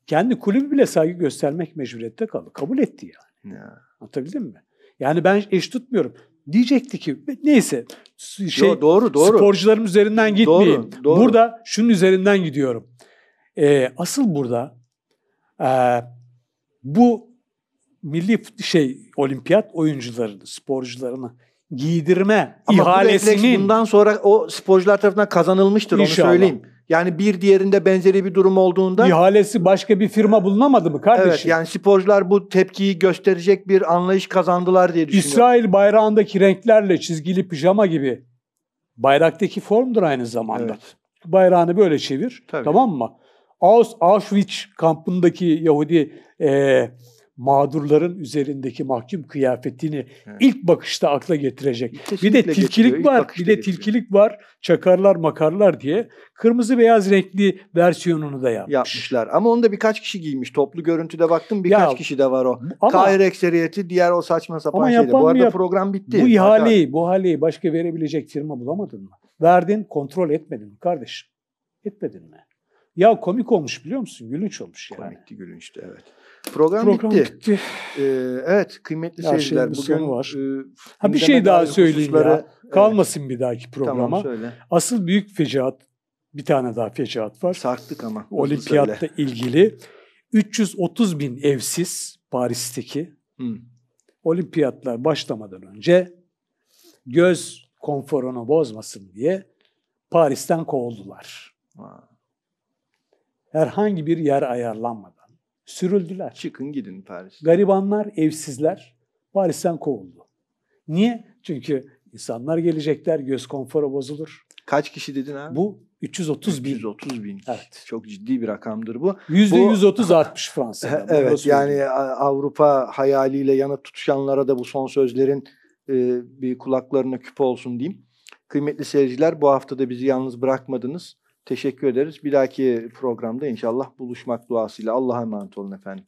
Kendi kulübü bile saygı göstermek mecburiyette kaldı. Kabul etti yani. Ya. Anlatabildim mi? Yani ben eş tutmuyorum. Diyecekti ki neyse şey Yo, doğru doğru. Sporcuların üzerinden gitmeyeyim. Doğru, doğru. Burada şunun üzerinden gidiyorum. Ee, asıl burada e, bu milli şey olimpiyat oyuncularını, sporcularını giydirme Ama ihalesinin bu bundan sonra o sporcular tarafından kazanılmıştır İnşallah. onu söyleyeyim. Yani bir diğerinde benzeri bir durum olduğunda... ihalesi başka bir firma bulunamadı mı kardeşim? Evet yani sporcular bu tepkiyi gösterecek bir anlayış kazandılar diye düşünüyorum. İsrail bayrağındaki renklerle çizgili pijama gibi bayraktaki formdur aynı zamanda. Evet. Bayrağını böyle çevir Tabii. tamam mı? Aus Auschwitz kampındaki Yahudi e, mağdurların üzerindeki mahkum kıyafetini evet. ilk bakışta akla getirecek. Kesinlikle bir de tilkilik var, bir de tilkilik var. Çakarlar makarlar diye kırmızı beyaz renkli versiyonunu da yapmış. yapmışlar. Ama onu da birkaç kişi giymiş. Toplu görüntüde baktım birkaç ya, kişi de var o. Ama, Kahir ekseriyeti diğer o saçma sapan şeydi. Bu arada yap, program bitti. Bu ihaleyi, bu ihaleyi başka verebilecek firma bulamadın mı? Verdin, kontrol etmedin mi kardeşim? Etmedin mi? Ya komik olmuş biliyor musun? Gülünç olmuş yani. Komikti gülünçtü evet. Program, Program bitti. bitti. Ee, evet kıymetli Her seyirciler. Bugün var. E, ha, bir şey daha söyleyeyim hususlara... ya. Kalmasın evet. bir dahaki programa. Tamam, söyle. Asıl büyük fecaat bir tane daha fecaat var. Sarktık ama. Olimpiyatla ilgili 330 bin evsiz Paris'teki Hı. olimpiyatlar başlamadan önce göz konforunu bozmasın diye Paris'ten kovuldular. Ha. Herhangi bir yer ayarlanmadı. Sürüldüler. Çıkın gidin Paris. Garibanlar, evsizler Paris'ten kovuldu. Niye? Çünkü insanlar gelecekler, göz konforu bozulur. Kaç kişi dedin ha? Bu 330 bin. 330 bin. Evet. Çok ciddi bir rakamdır bu. %130 artmış Fransa'da. evet yani e, Avrupa hayaliyle yanıp tutuşanlara da bu son sözlerin e, bir kulaklarına küpe olsun diyeyim. Kıymetli seyirciler bu hafta da bizi yalnız bırakmadınız. Teşekkür ederiz. Bir dahaki programda inşallah buluşmak duasıyla Allah'a emanet olun efendim.